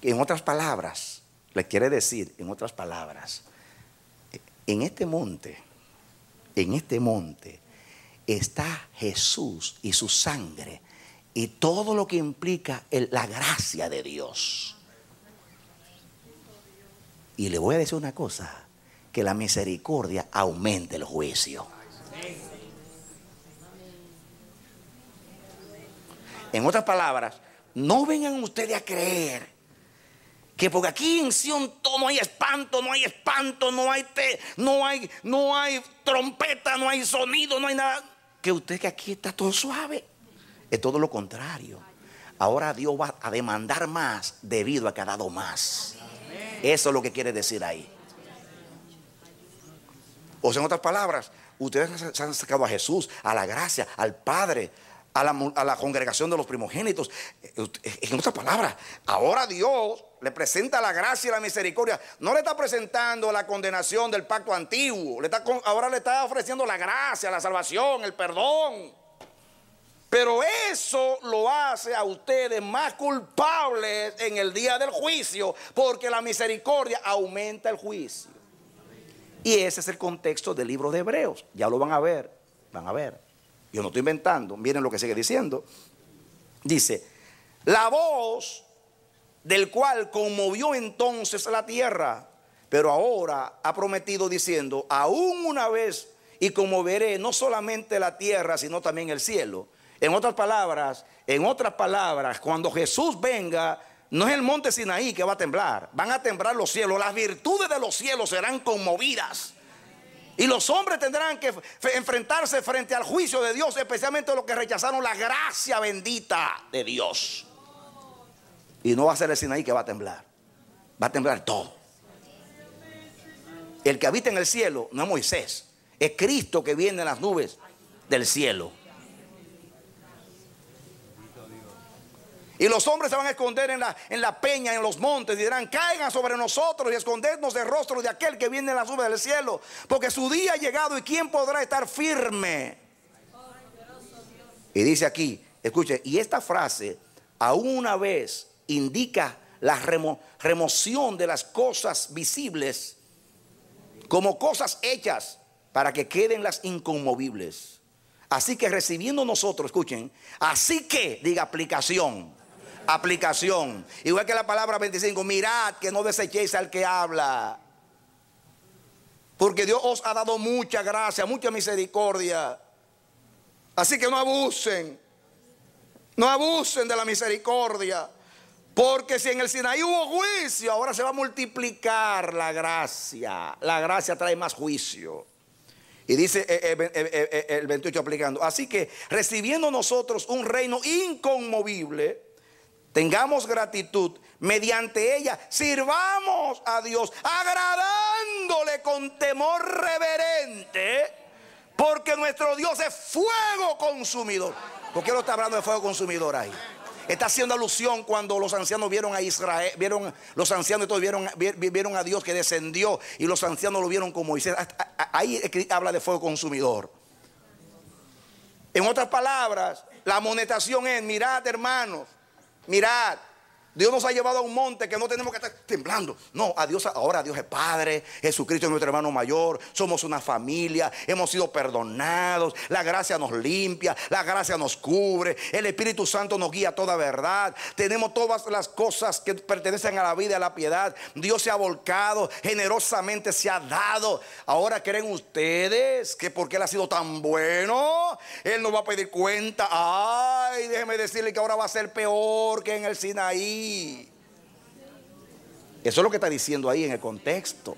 En otras palabras, le quiere decir, en otras palabras, en este monte, en este monte está Jesús y su sangre y todo lo que implica la gracia de Dios. Y le voy a decir una cosa, que la misericordia aumente el juicio. En otras palabras, no vengan ustedes a creer que porque aquí en Sion no hay espanto, no hay espanto, no hay no hay, no hay trompeta, no hay sonido, no hay nada. Que usted que aquí está todo suave. Es todo lo contrario. Ahora Dios va a demandar más debido a que ha dado más. Eso es lo que quiere decir ahí. O sea, en otras palabras, ustedes se han sacado a Jesús, a la gracia, al Padre, a a la congregación de los primogénitos. Eh, en otras palabras, ahora Dios le presenta la gracia y la misericordia. No le está presentando la condenación del pacto antiguo. ahora le está ofreciendo la gracia, la salvación, el perdón. Pero eso lo hace a ustedes más culpables en el día del juicio, porque la misericordia aumenta el juicio. Y ese es el contexto del libro de Hebreos. Ya lo van a ver, van a ver. Yo no estoy inventando, miren lo que sigue diciendo. Dice, la voz del cual conmovió entonces la tierra, pero ahora ha prometido diciendo, aún una vez y conmoveré no solamente la tierra, sino también el cielo. En otras palabras, en otras palabras, cuando Jesús venga, no es el monte Sinaí que va a temblar, van a temblar los cielos, las virtudes de los cielos serán conmovidas. Y los hombres tendrán que enfrentarse frente al juicio de Dios, especialmente los que rechazaron la gracia bendita de Dios. Y no va a ser el Sinaí que va a temblar. Va a temblar todo. El que habita en el cielo no es Moisés. Es Cristo que viene en las nubes del cielo. Y los hombres se van a esconder en la, en la peña, en los montes, y dirán, caigan sobre nosotros y escondernos de rostro de aquel que viene en las nubes del cielo, porque su día ha llegado y quién podrá estar firme. Y dice aquí, escuche, y esta frase, a una vez indica la remoción de las cosas visibles como cosas hechas para que queden las inconmovibles. Así que recibiendo nosotros, escuchen, así que diga aplicación, aplicación. Igual que la palabra 25, mirad que no desechéis al que habla. Porque Dios os ha dado mucha gracia, mucha misericordia. Así que no abusen, no abusen de la misericordia. Porque si en el Sinaí hubo juicio, ahora se va a multiplicar la gracia. La gracia trae más juicio. Y dice eh, eh, eh, el 28 aplicando. Así que recibiendo nosotros un reino inconmovible, tengamos gratitud mediante ella, sirvamos a Dios, agradándole con temor reverente, porque nuestro Dios es fuego consumidor. ¿Por qué lo está hablando de fuego consumidor ahí? Está haciendo alusión cuando los ancianos vieron a Israel, vieron, los ancianos todos vieron, a Dios que descendió y los ancianos lo vieron como Moisés. Ahí habla de fuego consumidor. En otras palabras, la monetación es, mirad hermanos, mirad, Dios nos ha llevado a un monte que no tenemos que estar temblando. No, a Dios, ahora Dios es Padre, Jesucristo es nuestro hermano mayor, somos una familia, hemos sido perdonados, la gracia nos limpia, la gracia nos cubre, el Espíritu Santo nos guía a toda verdad, tenemos todas las cosas que pertenecen a la vida, a la piedad, Dios se ha volcado, generosamente se ha dado. Ahora creen ustedes que porque Él ha sido tan bueno, Él nos va a pedir cuenta. Ay, déjeme decirle que ahora va a ser peor que en el Sinaí eso es lo que está diciendo ahí en el contexto.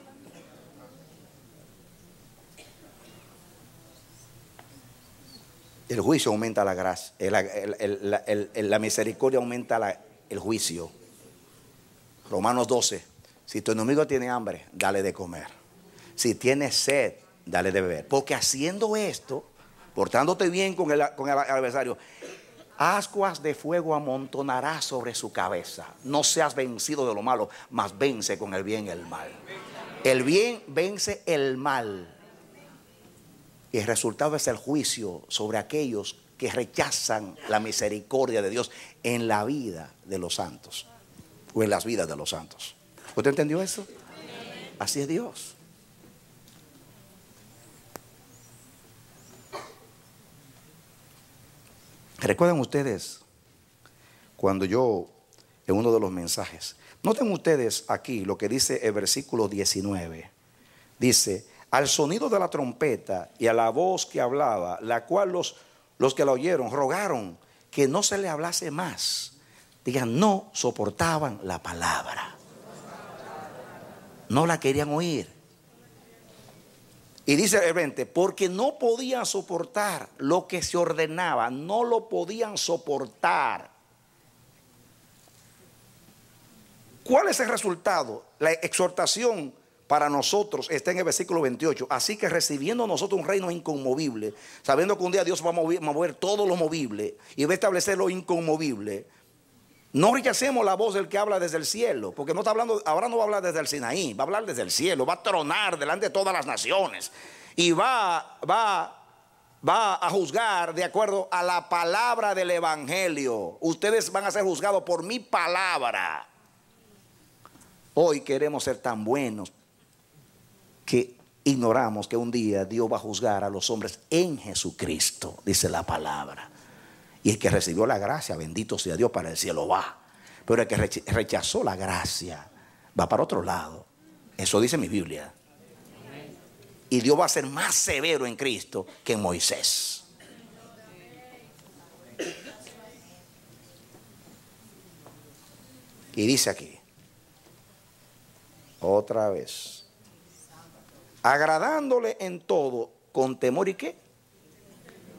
El juicio aumenta la gracia, la misericordia aumenta el juicio. Romanos 12, si tu enemigo tiene hambre, dale de comer. Si tiene sed, dale de beber. Porque haciendo esto, portándote bien con el, con el adversario, ascuas de fuego amontonará sobre su cabeza. No seas vencido de lo malo, mas vence con el bien el mal. El bien vence el mal. Y el resultado es el juicio sobre aquellos que rechazan la misericordia de Dios en la vida de los santos o en las vidas de los santos. ¿Usted entendió eso? Así es Dios. Recuerden ustedes cuando yo, en uno de los mensajes, noten ustedes aquí lo que dice el versículo 19. Dice, al sonido de la trompeta y a la voz que hablaba, la cual los, los que la oyeron rogaron que no se le hablase más. Digan, no soportaban la palabra. No la querían oír. Y dice el 20, porque no podían soportar lo que se ordenaba, no lo podían soportar. ¿Cuál es el resultado? La exhortación para nosotros está en el versículo 28. Así que recibiendo nosotros un reino inconmovible, sabiendo que un día Dios va a mover, mover todo lo movible y va a establecer lo inconmovible, no rechacemos la voz del que habla desde el cielo, porque no está hablando, ahora no va a hablar desde el Sinaí, va a hablar desde el cielo, va a tronar delante de todas las naciones y va, va, va a juzgar de acuerdo a la palabra del Evangelio. Ustedes van a ser juzgados por mi palabra. Hoy queremos ser tan buenos que ignoramos que un día Dios va a juzgar a los hombres en Jesucristo, dice la palabra. Y el que recibió la gracia, bendito sea Dios, para el cielo va. Pero el que rechazó la gracia, va para otro lado. Eso dice mi Biblia. Y Dios va a ser más severo en Cristo que en Moisés. Y dice aquí, otra vez, agradándole en todo con temor y qué?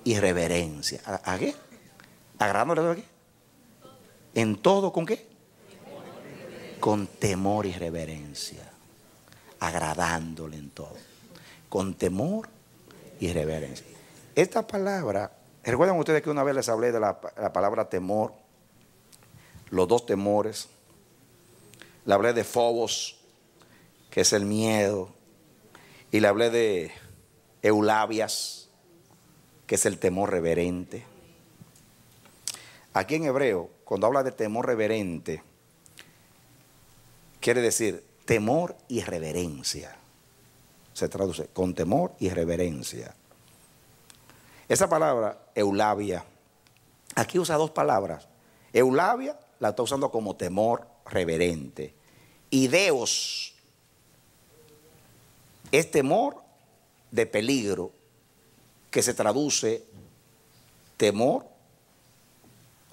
Y reverencia. ¿A, a qué? ¿Agrándole todo aquí? En todo, ¿con qué? Con temor y reverencia. Agradándole en todo. Con temor y reverencia. Esta palabra, Recuerdan ustedes que una vez les hablé de la, la palabra temor, los dos temores. Le hablé de Fobos, que es el miedo. Y le hablé de Eulabias, que es el temor reverente. Aquí en hebreo, cuando habla de temor reverente, quiere decir temor y reverencia. Se traduce con temor y reverencia. Esa palabra, eulabia, aquí usa dos palabras. Eulabia la está usando como temor reverente. Y deos es temor de peligro que se traduce temor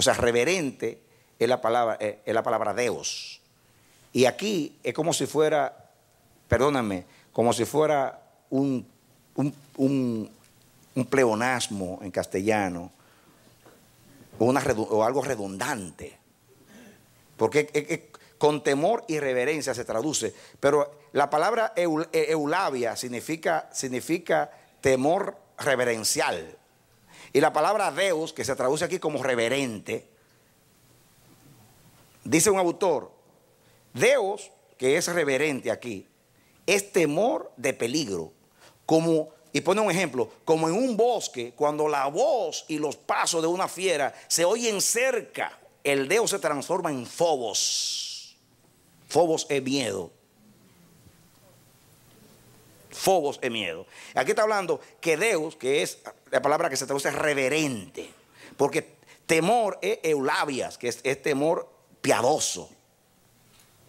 o sea, reverente es la palabra, eh, es la palabra Deus. Y aquí es como si fuera, perdóname, como si fuera un, un, pleonasmo en castellano o, o algo redundante. Porque con temor y reverencia se traduce. Pero la palabra e, eulabia significa, significa temor reverencial. Y la palabra Deus, que se traduce aquí como reverente, dice un autor, Deus, que es reverente aquí, es temor de peligro, como y pone un ejemplo, como en un bosque, cuando la voz y los pasos de una fiera se oyen cerca, el deus se transforma en fobos. Fobos es miedo. Fobos es miedo. Aquí está hablando que Deus, que es la palabra que se traduce es reverente, porque temor es eulabias, que es, temor piadoso,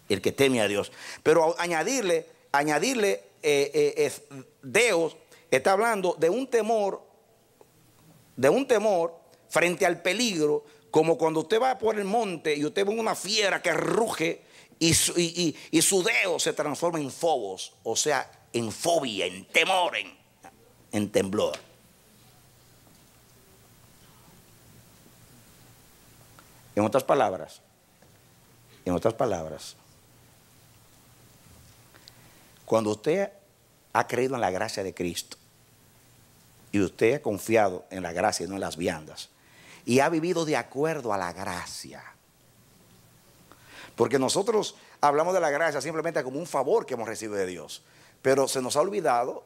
el que teme a Dios. Pero añadirle, añadirle eh, eh, es, está hablando de un temor, de un temor frente al peligro, como cuando usted va por el monte y usted ve una fiera que ruge y su, dedo se transforma en fobos, o sea, en fobia, en temor, en temblor. En otras palabras, en otras palabras, cuando usted ha creído en la gracia de Cristo y usted ha confiado en la gracia y no en las viandas, y ha vivido de acuerdo a la gracia, porque nosotros hablamos de la gracia simplemente como un favor que hemos recibido de Dios, pero se nos ha olvidado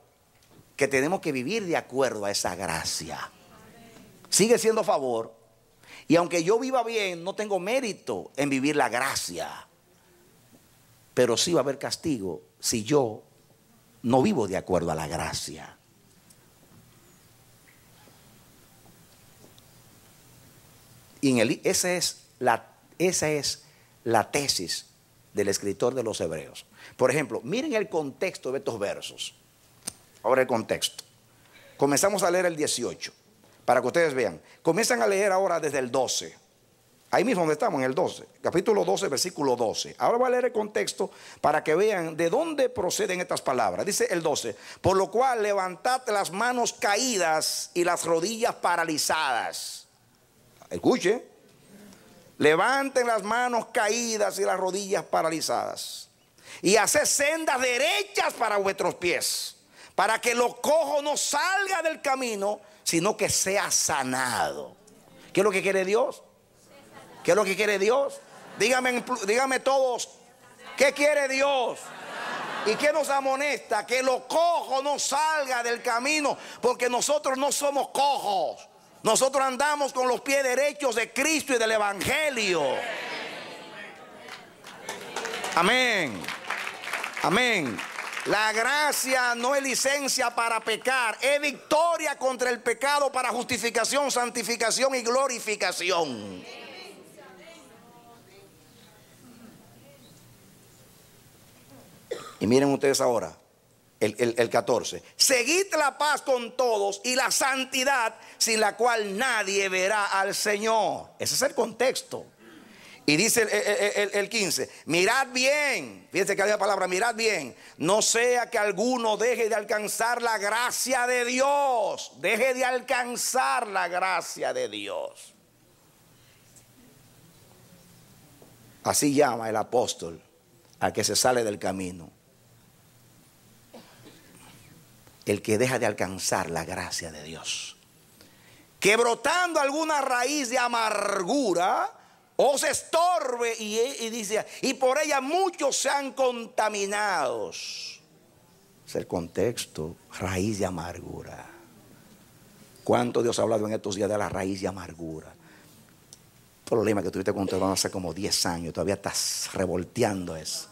que tenemos que vivir de acuerdo a esa gracia. Sigue siendo favor, y aunque yo viva bien, no tengo mérito en vivir la gracia. Pero sí va a haber castigo si yo no vivo de acuerdo a la gracia. Y es la, esa es la tesis del escritor de los hebreos. Por ejemplo, miren el contexto de estos versos. Ahora el contexto. Comenzamos a leer el 18 para que ustedes vean. Comienzan a leer ahora desde el 12. Ahí mismo donde estamos, en el 12, capítulo 12, versículo 12. Ahora voy a leer el contexto para que vean de dónde proceden estas palabras. Dice el 12, por lo cual levantad las manos caídas y las rodillas paralizadas. Escuche, levanten las manos caídas y las rodillas paralizadas. Y haced sendas derechas para vuestros pies para que lo cojo no salga del camino, sino que sea sanado. ¿Qué es lo que quiere Dios? ¿Qué es lo que quiere Dios? Dígame, todos, ¿qué quiere Dios? ¿Y qué nos amonesta? Que lo cojo no salga del camino, porque nosotros no somos cojos. Nosotros andamos con los pies derechos de Cristo y del Evangelio. Amén. Amén. La gracia no es licencia para pecar, es victoria contra el pecado para justificación, santificación y glorificación. Y miren ustedes ahora, el, 14. Seguid la paz con todos y la santidad sin la cual nadie verá al Señor. Ese es el contexto. Y dice el, 15, mirad bien, fíjense que hay la palabra, mirad bien, no sea que alguno deje de alcanzar la gracia de Dios, deje de alcanzar la gracia de Dios. Así llama el apóstol al que se sale del camino, el que deja de alcanzar la gracia de Dios. Que brotando alguna raíz de amargura, se estorbe y, dice, y por ella muchos sean contaminados. Es el contexto, raíz de amargura. ¿Cuánto Dios ha hablado en estos días de la raíz de amargura? Problema que tuviste con tu hermano hace como 10 años, todavía estás revolteando eso.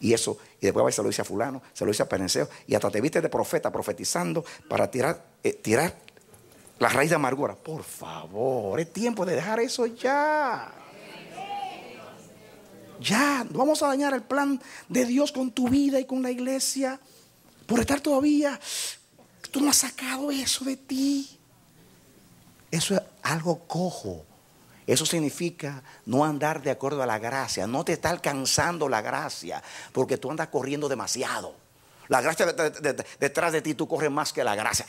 Y eso, y después se lo dice a fulano, se lo dice a Perenceo, y hasta te viste de profeta profetizando para tirar, eh, tirar la raíz de amargura. Por favor, es tiempo de dejar eso ya. Ya, no vamos a dañar el plan de Dios con tu vida y con la iglesia por estar todavía. Tú no has sacado eso de ti. Eso es algo cojo. Eso significa no andar de acuerdo a la gracia. No te está alcanzando la gracia porque tú andas corriendo demasiado. La gracia detrás de, ti, tú corres más que la gracia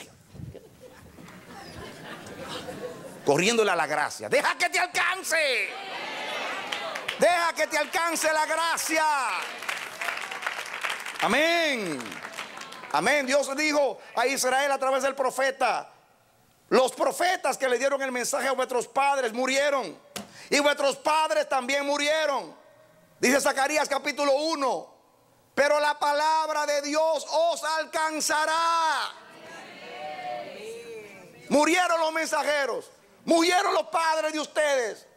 corriéndole a la gracia. Deja que te alcance. Deja que te alcance la gracia. Amén. Amén. Dios dijo a Israel a través del profeta, los profetas que le dieron el mensaje a vuestros padres murieron. Y vuestros padres también murieron. Dice Zacarías capítulo 1. Pero la palabra de Dios os alcanzará. Murieron los mensajeros. Murieron los padres de ustedes.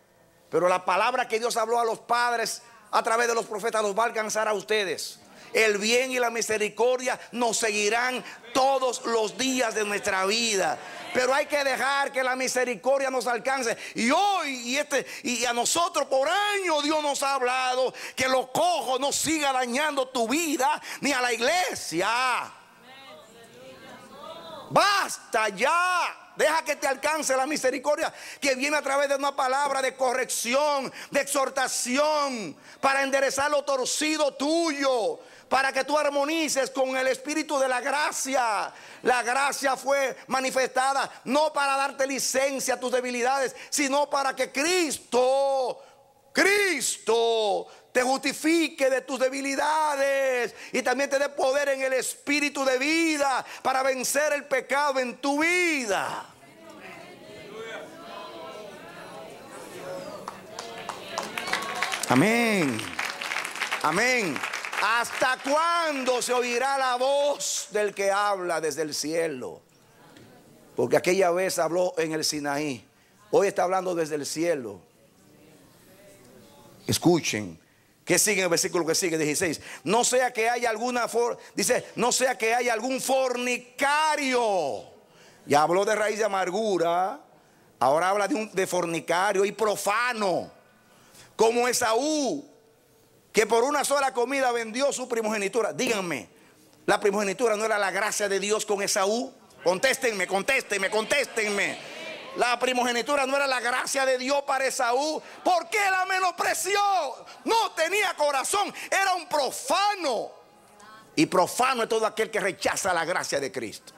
Pero la palabra que Dios habló a los padres a través de los profetas Nos va a alcanzar a ustedes. El bien y la misericordia nos seguirán todos los días de nuestra vida. Pero hay que dejar que la misericordia nos alcance. Y hoy, y, este, y a nosotros por años Dios nos ha hablado que lo cojo no siga dañando tu vida ni a la iglesia. Basta ya. Deja que te alcance la misericordia que viene a través de una palabra de corrección, de exhortación, para enderezar lo torcido tuyo, para que tú armonices con el espíritu de la gracia. La gracia fue manifestada no para darte licencia a tus debilidades, sino para que Cristo, Cristo te justifique de tus debilidades y también te dé poder en el espíritu de vida para vencer el pecado en tu vida. Amén. Amén. ¿Hasta cuándo se oirá la voz del que habla desde el cielo? Porque aquella vez habló en el Sinaí. Hoy está hablando desde el cielo. Escuchen, que sigue el versículo que sigue, 16. No sea que haya alguna, dice, no sea que haya algún fornicario. Ya habló de raíz de amargura, ahora habla de, un, de fornicario y profano, como Esaú, que por una sola comida vendió su primogenitura. Díganme, ¿la primogenitura no era la gracia de Dios con Esaú? Contéstenme, contéstenme, contéstenme. La primogenitura no era la gracia de Dios para Esaú. ¿Por qué la menospreció? No tenía corazón, era un profano. Y profano es todo aquel que rechaza la gracia de Cristo.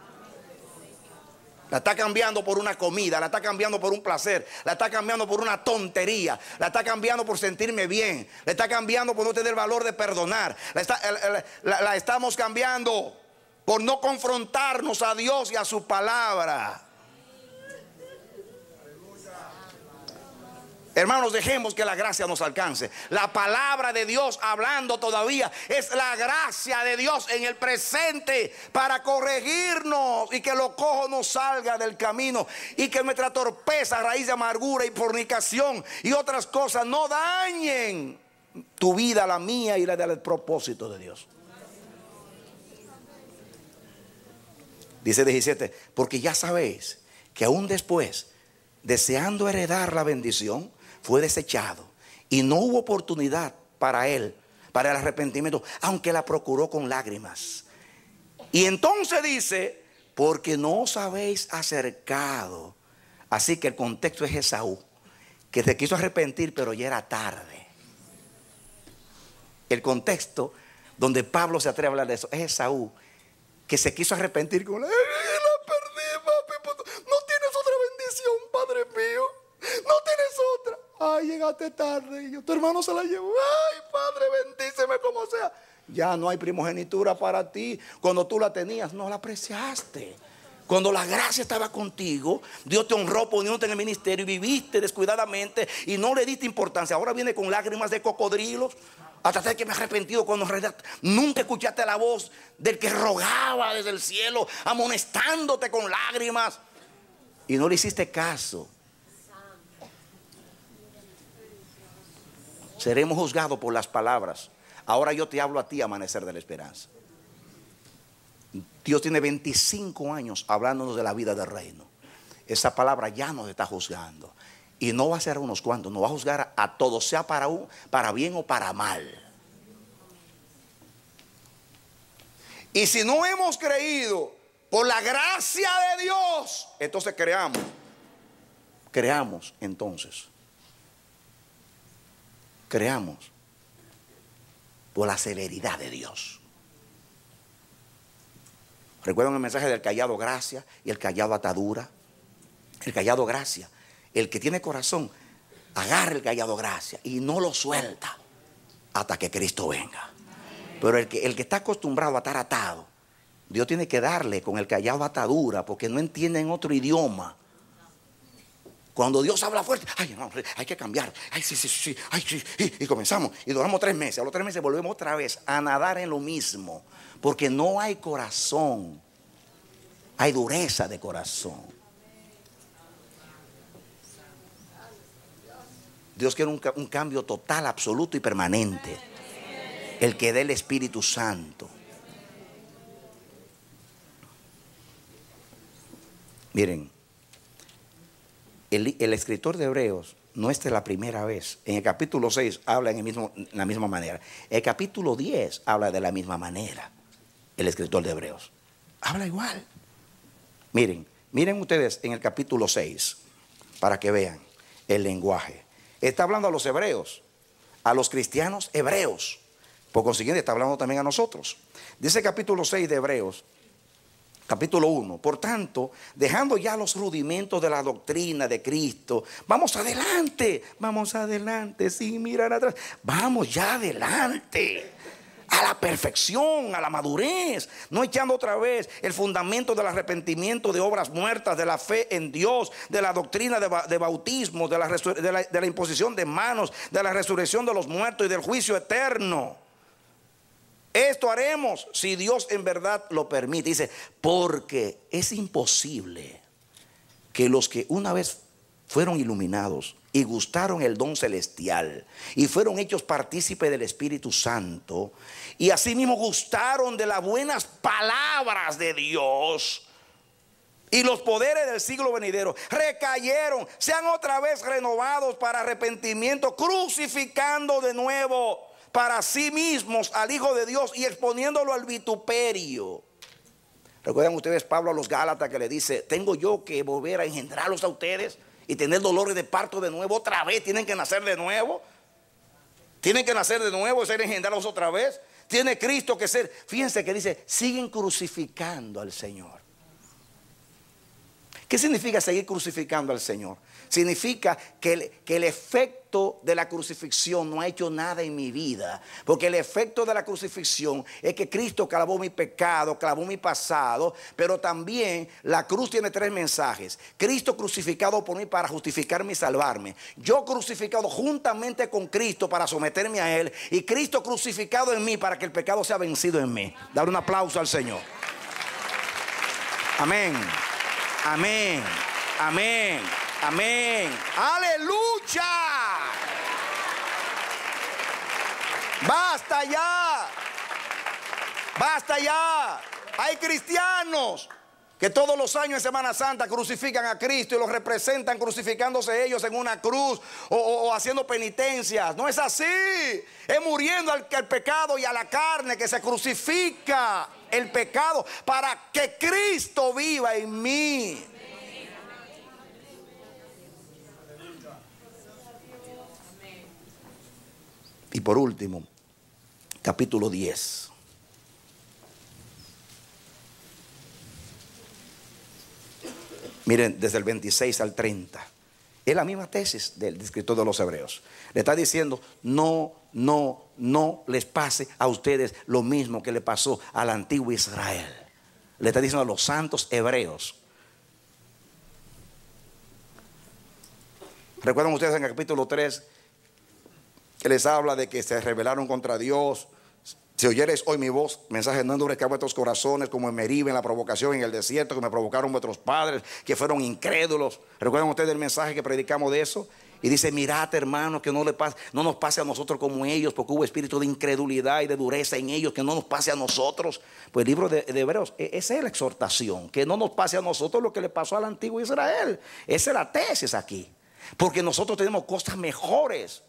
La está cambiando por una comida, la está cambiando por un placer, la está cambiando por una tontería, la está cambiando por sentirme bien, la está cambiando por no tener valor de perdonar, la, la estamos cambiando por no confrontarnos a Dios y a su palabra. Hermanos, dejemos que la gracia nos alcance. La palabra de Dios hablando todavía es la gracia de Dios en el presente para corregirnos y que lo cojo no salga del camino y que nuestra torpeza, raíz de amargura y fornicación y otras cosas no dañen tu vida, la mía y la del propósito de Dios. Dice 17, porque ya sabéis que aún después, deseando heredar la bendición, fue desechado y no hubo oportunidad para él, para el arrepentimiento, aunque la procuró con lágrimas. Y entonces dice, porque no os habéis acercado. Así que el contexto es Esaú, que se quiso arrepentir, pero ya era tarde. El contexto donde Pablo se atreve a hablar de eso es Esaú, que se quiso arrepentir con llegaste tarde. Y tu hermano se la llevó. Ay, Padre, bendíceme como sea. Ya no hay primogenitura para ti. Cuando tú la tenías, no la apreciaste. Cuando la gracia estaba contigo, Dios te honró poniéndote en el ministerio y viviste descuidadamente y no le diste importancia. Ahora viene con lágrimas de cocodrilos. Hasta hacer que me he arrepentido cuando nunca escuchaste la voz del que rogaba desde el cielo, amonestándote con lágrimas. Y no le hiciste caso. Seremos juzgados por las palabras. Ahora yo te hablo a ti, amanecer de la esperanza. Dios tiene 25 años hablándonos de la vida del reino. Esa palabra ya nos está juzgando. Y no va a ser unos cuantos, nos va a juzgar a todos, sea para, para bien o para mal. Y si no hemos creído por la gracia de Dios, entonces creamos. Creamos entonces creamos por la severidad de Dios. Recuerdan el mensaje del callado gracia y el callado atadura. El callado gracia. El que tiene corazón agarra el callado gracia y no lo suelta hasta que Cristo venga. Pero el que, el que está acostumbrado a estar atado, Dios tiene que darle con el callado atadura porque no en otro idioma. Cuando Dios habla fuerte, hay que cambiar. Ay, sí, sí, sí, ay, sí. Y, comenzamos. Y duramos tres meses. A los tres meses volvemos otra vez a nadar en lo mismo. Porque no hay corazón. Hay dureza de corazón. Dios quiere un cambio total, absoluto y permanente. El que dé el Espíritu Santo. Miren el, escritor de Hebreos, no esta es la primera vez, en el capítulo 6 habla en, el mismo, la misma manera, el capítulo 10 habla de la misma manera, el escritor de Hebreos, habla igual. Miren, miren ustedes en el capítulo 6, para que vean el lenguaje. Está hablando a los hebreos, a los cristianos hebreos. Por consiguiente, está hablando también a nosotros. Dice el capítulo 6 de Hebreos, capítulo 1. Por tanto, dejando ya los rudimentos de la doctrina de Cristo, vamos adelante, vamos adelante, sin mirar atrás, vamos ya adelante. A la perfección, a la madurez, no echando otra vez el fundamento del arrepentimiento de obras muertas, de la fe en Dios, de la doctrina de, bautismo, de la imposición de manos, de la resurrección de los muertos y del juicio eterno. Esto haremos si Dios en verdad lo permite. Dice, porque es imposible que los que una vez fueron iluminados y gustaron el don celestial y fueron hechos partícipes del Espíritu Santo y asimismo gustaron de las buenas palabras de Dios y los poderes del siglo venidero recayeron, sean otra vez renovados para arrepentimiento, crucificando de nuevo para sí mismos al Hijo de Dios y exponiéndolo al vituperio. Recuerdan ustedes Pablo a los Gálatas que le dice, tengo yo que volver a engendrarlos a ustedes y tener dolores de parto de nuevo, otra vez tienen que nacer de nuevo. Tienen que nacer de nuevo, ser engendrados otra vez. Tiene Cristo que ser. Fíjense que dice, siguen crucificando al Señor. ¿Qué significa seguir crucificando al Señor? significa que el, efecto de la crucifixión no ha hecho nada en mi vida. Porque el efecto de la crucifixión es que Cristo clavó mi pecado, clavó mi pasado, pero también la cruz tiene tres mensajes. Cristo crucificado por mí para justificarme y salvarme. Yo crucificado juntamente con Cristo para someterme a Él. Y Cristo crucificado en mí para que el pecado sea vencido en mí. Dar un aplauso al Señor. Amén. Amén. Amén. Amén. Aleluya. Basta ya. Basta ya. Hay cristianos que todos los años en Semana Santa crucifican a Cristo y los representan crucificándose ellos en una cruz o, haciendo penitencias. No es así. Es muriendo al, al, pecado y a la carne que se crucifica el pecado para que Cristo viva en mí. Y por último, capítulo 10. Miren, desde el 26 al 30. Es la misma tesis del escritor de los hebreos. Le está diciendo, no, no, no les pase a ustedes lo mismo que le pasó al antiguo Israel. Le está diciendo a los santos hebreos. ¿Recuerdan ustedes en el capítulo 3 que les habla de que se rebelaron contra Dios. Si oyeres hoy mi voz, mensaje no endurezca vuestros corazones como en Meribe, en la provocación en el desierto que me provocaron vuestros padres, que fueron incrédulos. ¿Recuerdan ustedes el mensaje que predicamos de eso? Y dice, mirad hermano, que no, le pase, no nos pase a nosotros como ellos, porque hubo espíritu de incredulidad y de dureza en ellos, que no nos pase a nosotros. Pues el libro de, de Hebreos, e-, esa es la exhortación, que no nos pase a nosotros lo que le pasó al antiguo Israel. Esa es la tesis aquí, porque nosotros tenemos cosas mejores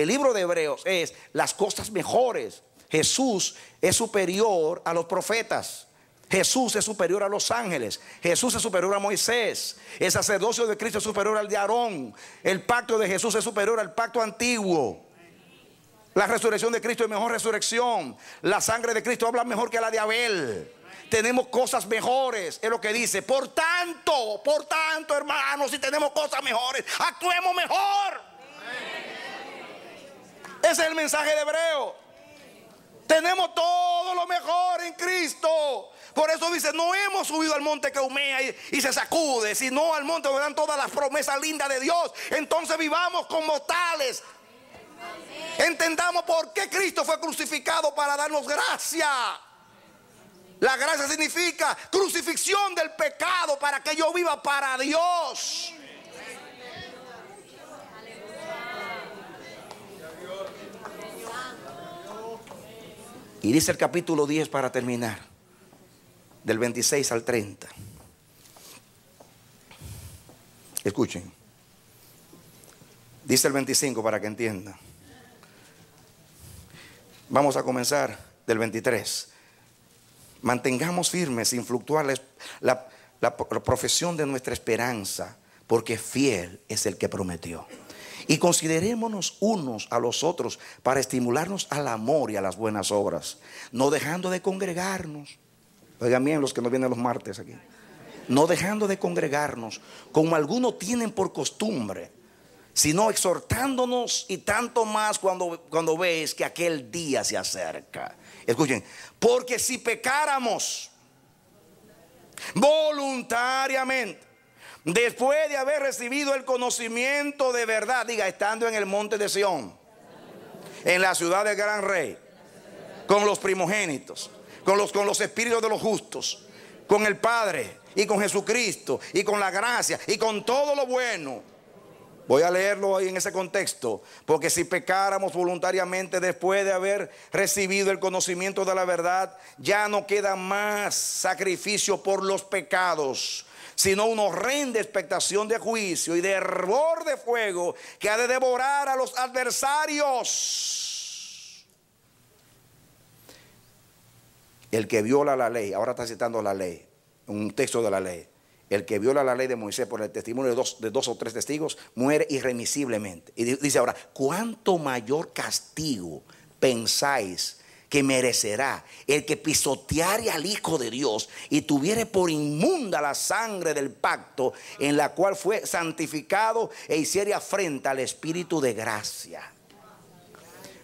el libro de Hebreos es las cosas mejores. Jesús es superior a los profetas. Jesús es superior a los ángeles. Jesús es superior a Moisés. El sacerdocio de Cristo es superior al de Aarón. El pacto de Jesús es superior al pacto antiguo. La resurrección de Cristo es mejor resurrección. La sangre de Cristo habla mejor que la de Abel. Tenemos cosas mejores, es lo que dice. Por tanto, por tanto, hermanos, si tenemos cosas mejores, actuemos mejor. Ese es el mensaje de Hebreo. Tenemos todo lo mejor en Cristo. Por eso dice, no hemos subido al monte que humea y, se sacude, sino al monte donde dan todas las promesas lindas de Dios. Entonces vivamos como tales. Entendamos por qué Cristo fue crucificado para darnos gracia. La gracia significa crucifixión del pecado para que yo viva para Dios. Y dice el capítulo 10 para terminar, del 26 al 30. Escuchen. Dice el 25 para que entiendan. Vamos a comenzar del 23. Mantengamos firmes, sin fluctuar la profesión de nuestra esperanza, porque fiel es el que prometió. Y considerémonos unos a los otros para estimularnos al amor y a las buenas obras, no dejando de congregarnos. Oigan bien los que nos vienen los martes aquí. No dejando de congregarnos, como algunos tienen por costumbre, sino exhortándonos y tanto más cuando, cuando veis que aquel día se acerca. Escuchen, porque si pecáramos voluntariamente, Después de haber recibido el conocimiento de verdad, diga, estando en el monte de Sión, en la ciudad del gran rey, con los primogénitos, con los, con los espíritus de los justos, con el Padre y con Jesucristo y con la gracia y con todo lo bueno. Voy a leerlo ahí en ese contexto, porque si pecáramos voluntariamente después de haber recibido el conocimiento de la verdad, ya no queda más sacrificio por los pecados, sino una horrenda expectación de juicio y de hervor de fuego que ha de devorar a los adversarios. El que viola la ley, ahora está citando la ley, un texto de la ley. El que viola la ley de Moisés por el testimonio de dos, de dos o tres testigos muere irremisiblemente. Y dice ahora, ¿cuánto mayor castigo pensáis? que merecerá el que pisoteare al Hijo de Dios y tuviere por inmunda la sangre del pacto en la cual fue santificado e hiciere afrenta al Espíritu de gracia.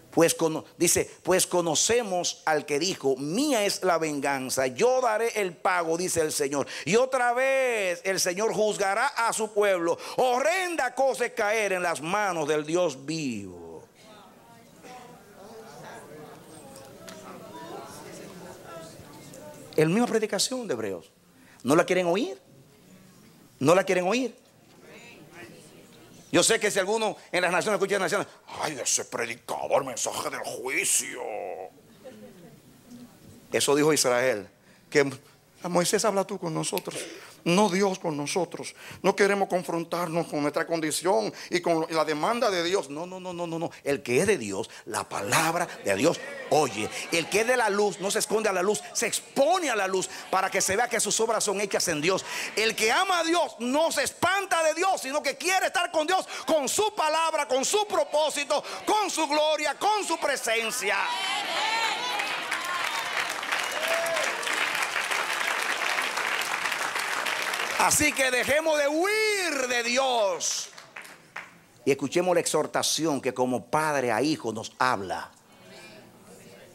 Pues dice, pues conocemos al que dijo, mía es la venganza, yo daré el pago, dice el Señor. Y otra vez el Señor juzgará a su pueblo. Horrenda cosa es caer en las manos del Dios vivo. El misma predicación de Hebreos. ¿No la quieren oír? ¿No la quieren oír? Yo sé que si alguno en las naciones escucha en las naciones, ay, ese predicador, mensaje del juicio. Eso dijo Israel, que a Moisés habla tú con nosotros no Dios con nosotros. No queremos confrontarnos con nuestra condición y con la demanda de Dios. No, no, no, no, no, no. El que es de Dios, la palabra de Dios oye. El que es de la luz no se esconde a la luz, se expone a la luz para que se vea que sus obras son hechas en Dios. El que ama a Dios no se espanta de Dios, sino que quiere estar con Dios, con su palabra, con su propósito, con su gloria, con su presencia. Así que dejemos de huir de Dios. Y escuchemos la exhortación que como padre a hijo nos habla.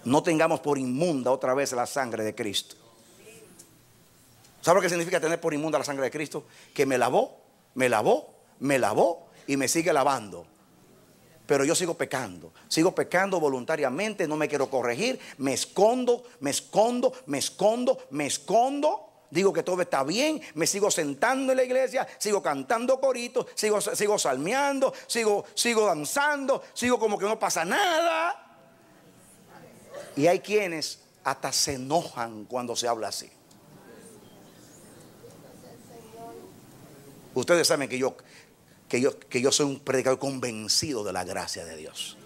No tengamos por inmunda otra vez la sangre de Cristo. ¿Sabe lo que significa tener por inmunda la sangre de Cristo? Que me lavó, me lavó, me lavó y me sigue lavando. Pero yo sigo pecando, sigo pecando voluntariamente, no me quiero corregir, me escondo, me escondo, me escondo, me escondo digo que todo está bien, me sigo sentando en la iglesia, sigo cantando coritos, sigo, sigo salmeando, sigo, sigo danzando, sigo como que no pasa nada. Y hay quienes hasta se enojan cuando se habla así. Ustedes saben que yo, que yo, que yo soy un predicador convencido de la gracia de Dios.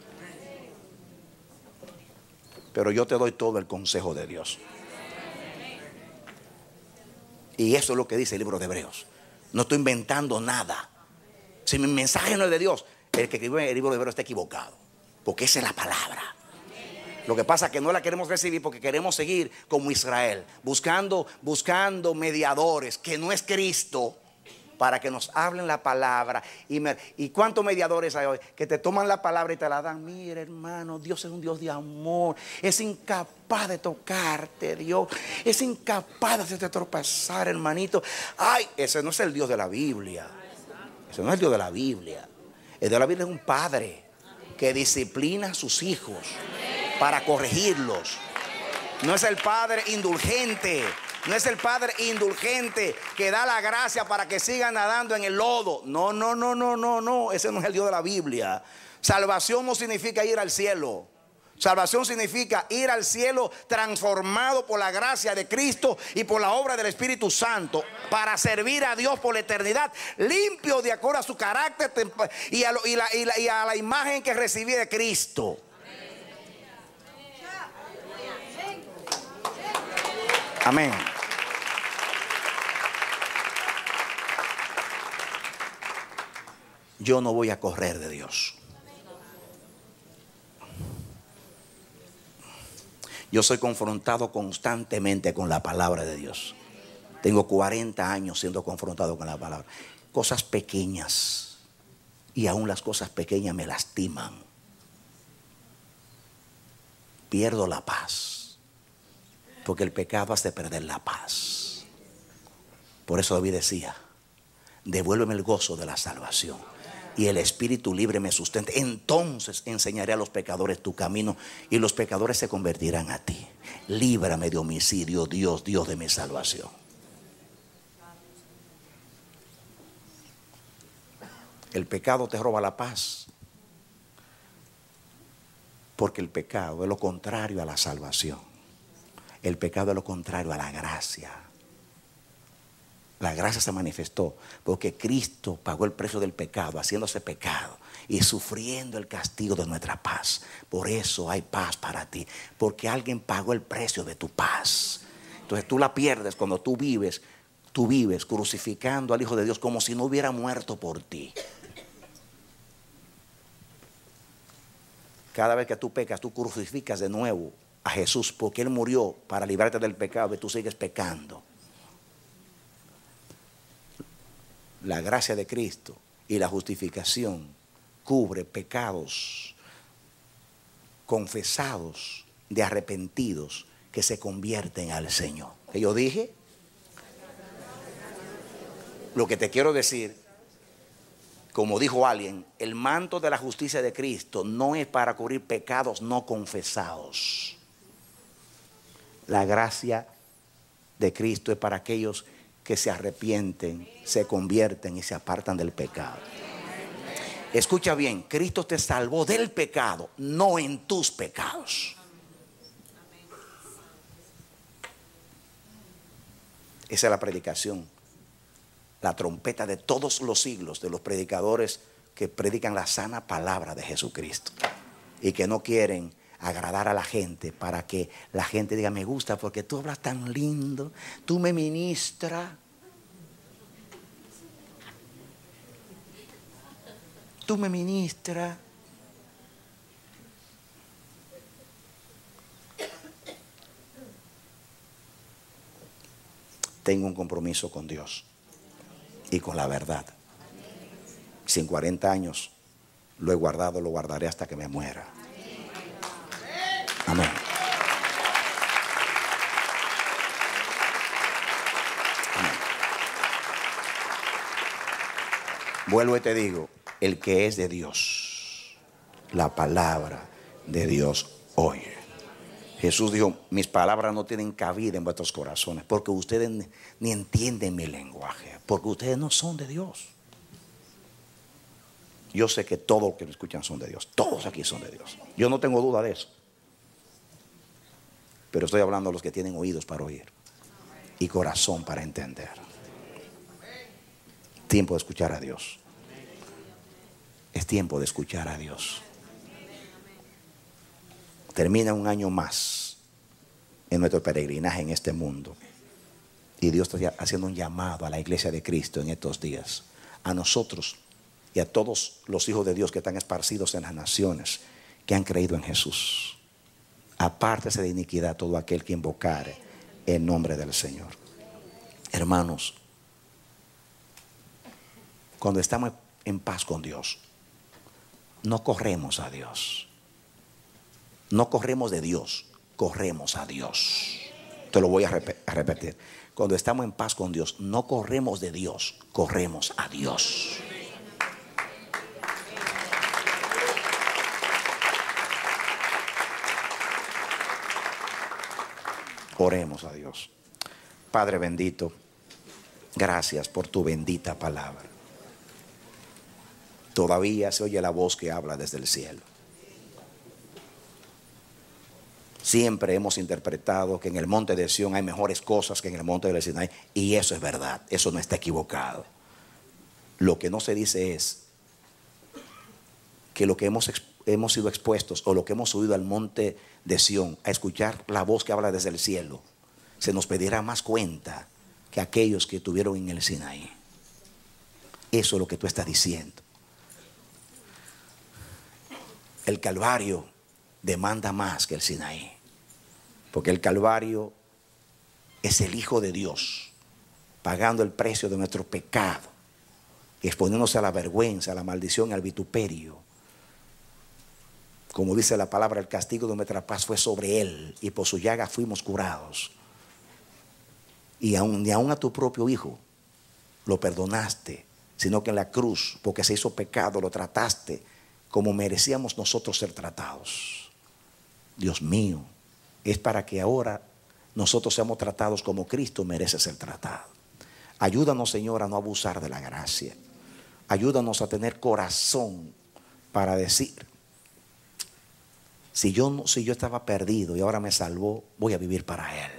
Pero yo te doy todo el consejo de Dios. Y eso es lo que dice el libro de Hebreos. No estoy inventando nada. Si mi mensaje no es de Dios, el que escribe el libro de Hebreos está equivocado. Porque esa es la palabra. Lo que pasa es que no la queremos recibir porque queremos seguir como Israel, buscando, buscando mediadores, que no es Cristo para que nos hablen la palabra. Y, cuántos mediadores hay hoy que te toman la palabra y te la dan. Mira, hermano, Dios es un Dios de amor. Es incapaz de tocarte, Dios. Es incapaz de hacerte tropezar, hermanito. Ay, ese no es el Dios de la Biblia. Ese no es el Dios de la Biblia. El Dios de la Biblia es un padre que disciplina a sus hijos para corregirlos. No es el padre indulgente no es el Padre indulgente que da la gracia para que sigan nadando en el lodo. No, no, no, no, no, no. Ese no es el Dios de la Biblia. Salvación no significa ir al cielo. Salvación significa ir al cielo transformado por la gracia de Cristo y por la obra del Espíritu Santo para servir a Dios por la eternidad, limpio de acuerdo a su carácter y a, y a la imagen que recibí de Cristo. Amén. Yo no voy a correr de Dios. Yo soy confrontado constantemente con la palabra de Dios. Tengo 40 años siendo confrontado con la palabra. Cosas pequeñas. Y aún las cosas pequeñas me lastiman. Pierdo la paz. Porque el pecado hace perder la paz. Por eso David decía, devuélveme el gozo de la salvación. Y el espíritu libre me sustente. Entonces enseñaré a los pecadores tu camino y los pecadores se convertirán a ti. Líbrame de homicidio, Dios, Dios de mi salvación. El pecado te roba la paz. Porque el pecado es lo contrario a la salvación. El pecado es lo contrario a la gracia. La gracia se manifestó porque Cristo pagó el precio del pecado, haciéndose pecado y sufriendo el castigo de nuestra paz. Por eso hay paz para ti, porque alguien pagó el precio de tu paz. Entonces tú la pierdes cuando tú vives, tú vives crucificando al Hijo de Dios como si no hubiera muerto por ti. Cada vez que tú pecas, tú crucificas de nuevo a Jesús porque Él murió para librarte del pecado y tú sigues pecando. La gracia de Cristo y la justificación cubre pecados confesados de arrepentidos que se convierten al Señor. ¿Qué yo dije? Lo que te quiero decir, como dijo alguien, el manto de la justicia de Cristo no es para cubrir pecados no confesados. La gracia de Cristo es para aquellos que se arrepienten, se convierten y se apartan del pecado. Escucha bien, Cristo te salvó del pecado, no en tus pecados. Esa es la predicación, la trompeta de todos los siglos de los predicadores que predican la sana palabra de Jesucristo y que no quieren agradar a la gente, para que la gente diga, me gusta porque tú hablas tan lindo, tú me ministras. Tú me ministras. Tengo un compromiso con Dios y con la verdad. Sin 40 años lo he guardado, lo guardaré hasta que me muera. Amén. Vuelvo y te digo, el que es de Dios, la palabra de Dios oye. Jesús dijo, mis palabras no tienen cabida en vuestros corazones, porque ustedes ni entienden mi lenguaje, porque ustedes no son de Dios. Yo sé que todos los que me escuchan son de Dios, todos aquí son de Dios. Yo no tengo duda de eso. Pero estoy hablando a los que tienen oídos para oír y corazón para entender. Tiempo de escuchar a Dios. Es tiempo de escuchar a Dios. Termina un año más en nuestro peregrinaje en este mundo. Y Dios está haciendo un llamado a la iglesia de Cristo en estos días. A nosotros y a todos los hijos de Dios que están esparcidos en las naciones, que han creído en Jesús apártese de iniquidad todo aquel que invocare el nombre del Señor. Hermanos, cuando estamos en paz con Dios, no corremos a Dios. No corremos de Dios, corremos a Dios. Te lo voy a, a repetir. Cuando estamos en paz con Dios, no corremos de Dios, corremos a Dios. Oremos a Dios. Padre bendito, gracias por tu bendita palabra. Todavía se oye la voz que habla desde el cielo. Siempre hemos interpretado que en el monte de Sion hay mejores cosas que en el monte del Sinai. Y eso es verdad, eso no está equivocado. Lo que no se dice es que lo que hemos hemos sido expuestos o lo que hemos subido al monte de Sión a escuchar la voz que habla desde el cielo, se nos pedirá más cuenta que aquellos que tuvieron en el Sinaí. Eso es lo que tú estás diciendo. El Calvario demanda más que el Sinaí, porque el Calvario es el Hijo de Dios, pagando el precio de nuestro pecado, exponiéndonos a la vergüenza, a la maldición, al vituperio como dice la palabra, el castigo de nuestra paz fue sobre él y por su llaga fuimos curados. Y aún, ni aún a tu propio hijo lo perdonaste, sino que en la cruz, porque se hizo pecado, lo trataste como merecíamos nosotros ser tratados. Dios mío, es para que ahora nosotros seamos tratados como Cristo merece ser tratado. Ayúdanos, Señor, a no abusar de la gracia. Ayúdanos a tener corazón para decir, si yo, si yo estaba perdido y ahora me salvó, voy a vivir para Él.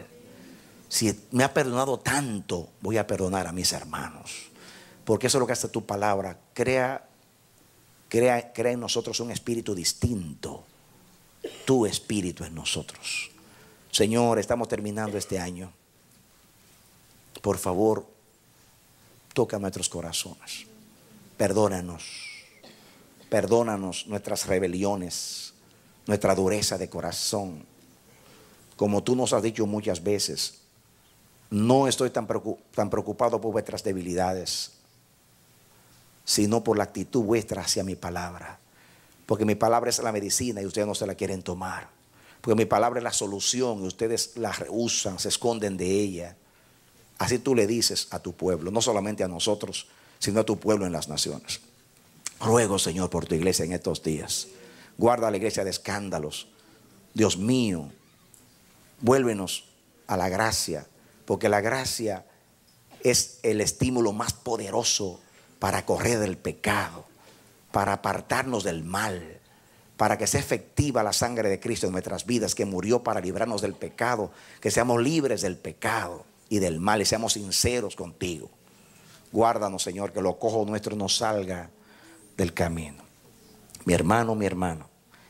Si me ha perdonado tanto, voy a perdonar a mis hermanos. Porque eso es lo que hace tu palabra. Crea, crea, crea en nosotros un espíritu distinto. Tu espíritu en nosotros. Señor, estamos terminando este año. Por favor, toca nuestros corazones. Perdónanos. Perdónanos nuestras rebeliones nuestra dureza de corazón. Como tú nos has dicho muchas veces, no estoy tan preocupado por vuestras debilidades, sino por la actitud vuestra hacia mi palabra. Porque mi palabra es la medicina y ustedes no se la quieren tomar. Porque mi palabra es la solución y ustedes la rehusan, se esconden de ella. Así tú le dices a tu pueblo, no solamente a nosotros, sino a tu pueblo en las naciones. Ruego, Señor, por tu iglesia en estos días. Guarda la iglesia de escándalos. Dios mío, vuélvenos a la gracia, porque la gracia es el estímulo más poderoso para correr del pecado, para apartarnos del mal, para que sea efectiva la sangre de Cristo en nuestras vidas, que murió para librarnos del pecado, que seamos libres del pecado y del mal y seamos sinceros contigo. Guárdanos, Señor, que lo cojo nuestro no salga del camino. Mi hermano, mi hermano,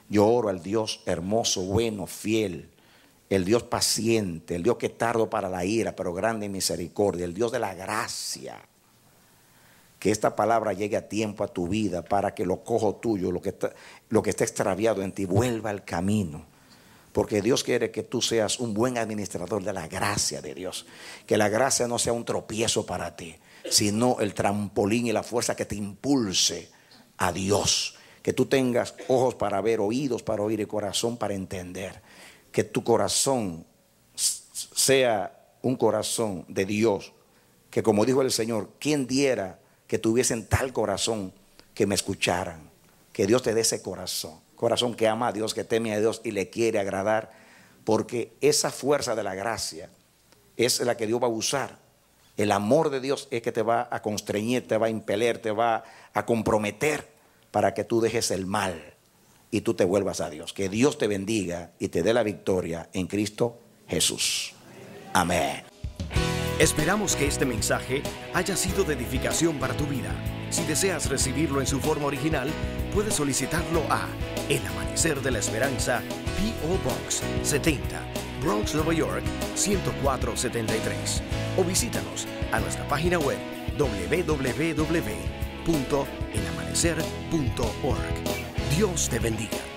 yo oro al Dios hermoso, bueno, fiel, el Dios paciente, el Dios que tardo para la ira, pero grande en misericordia, el Dios de la gracia. Que esta palabra llegue a tiempo a tu vida para que lo cojo tuyo, lo que está, lo que está extraviado en ti, vuelva al camino. Porque Dios quiere que tú seas un buen administrador de la gracia de Dios. Que la gracia no sea un tropiezo para ti, sino el trampolín y la fuerza que te impulse a Dios que tú tengas ojos para ver, oídos para oír y corazón para entender. Que tu corazón sea un corazón de Dios. Que como dijo el Señor, quien diera que tuviesen tal corazón que me escucharan. Que Dios te dé ese corazón. Corazón que ama a Dios, que teme a Dios y le quiere agradar. Porque esa fuerza de la gracia es la que Dios va a usar. El amor de Dios es que te va a constreñir, te va a impeler, te va a comprometer para que tú dejes el mal y tú te vuelvas a Dios. Que Dios te bendiga y te dé la victoria en Cristo Jesús. Amén. Esperamos que este mensaje haya sido de edificación para tu vida. Si deseas recibirlo en su forma original, puedes solicitarlo a El Amanecer de la Esperanza, P.O. Box 70, Bronx, Nueva York 10473. O visítanos a nuestra página web www amanecer.org Dios te bendiga.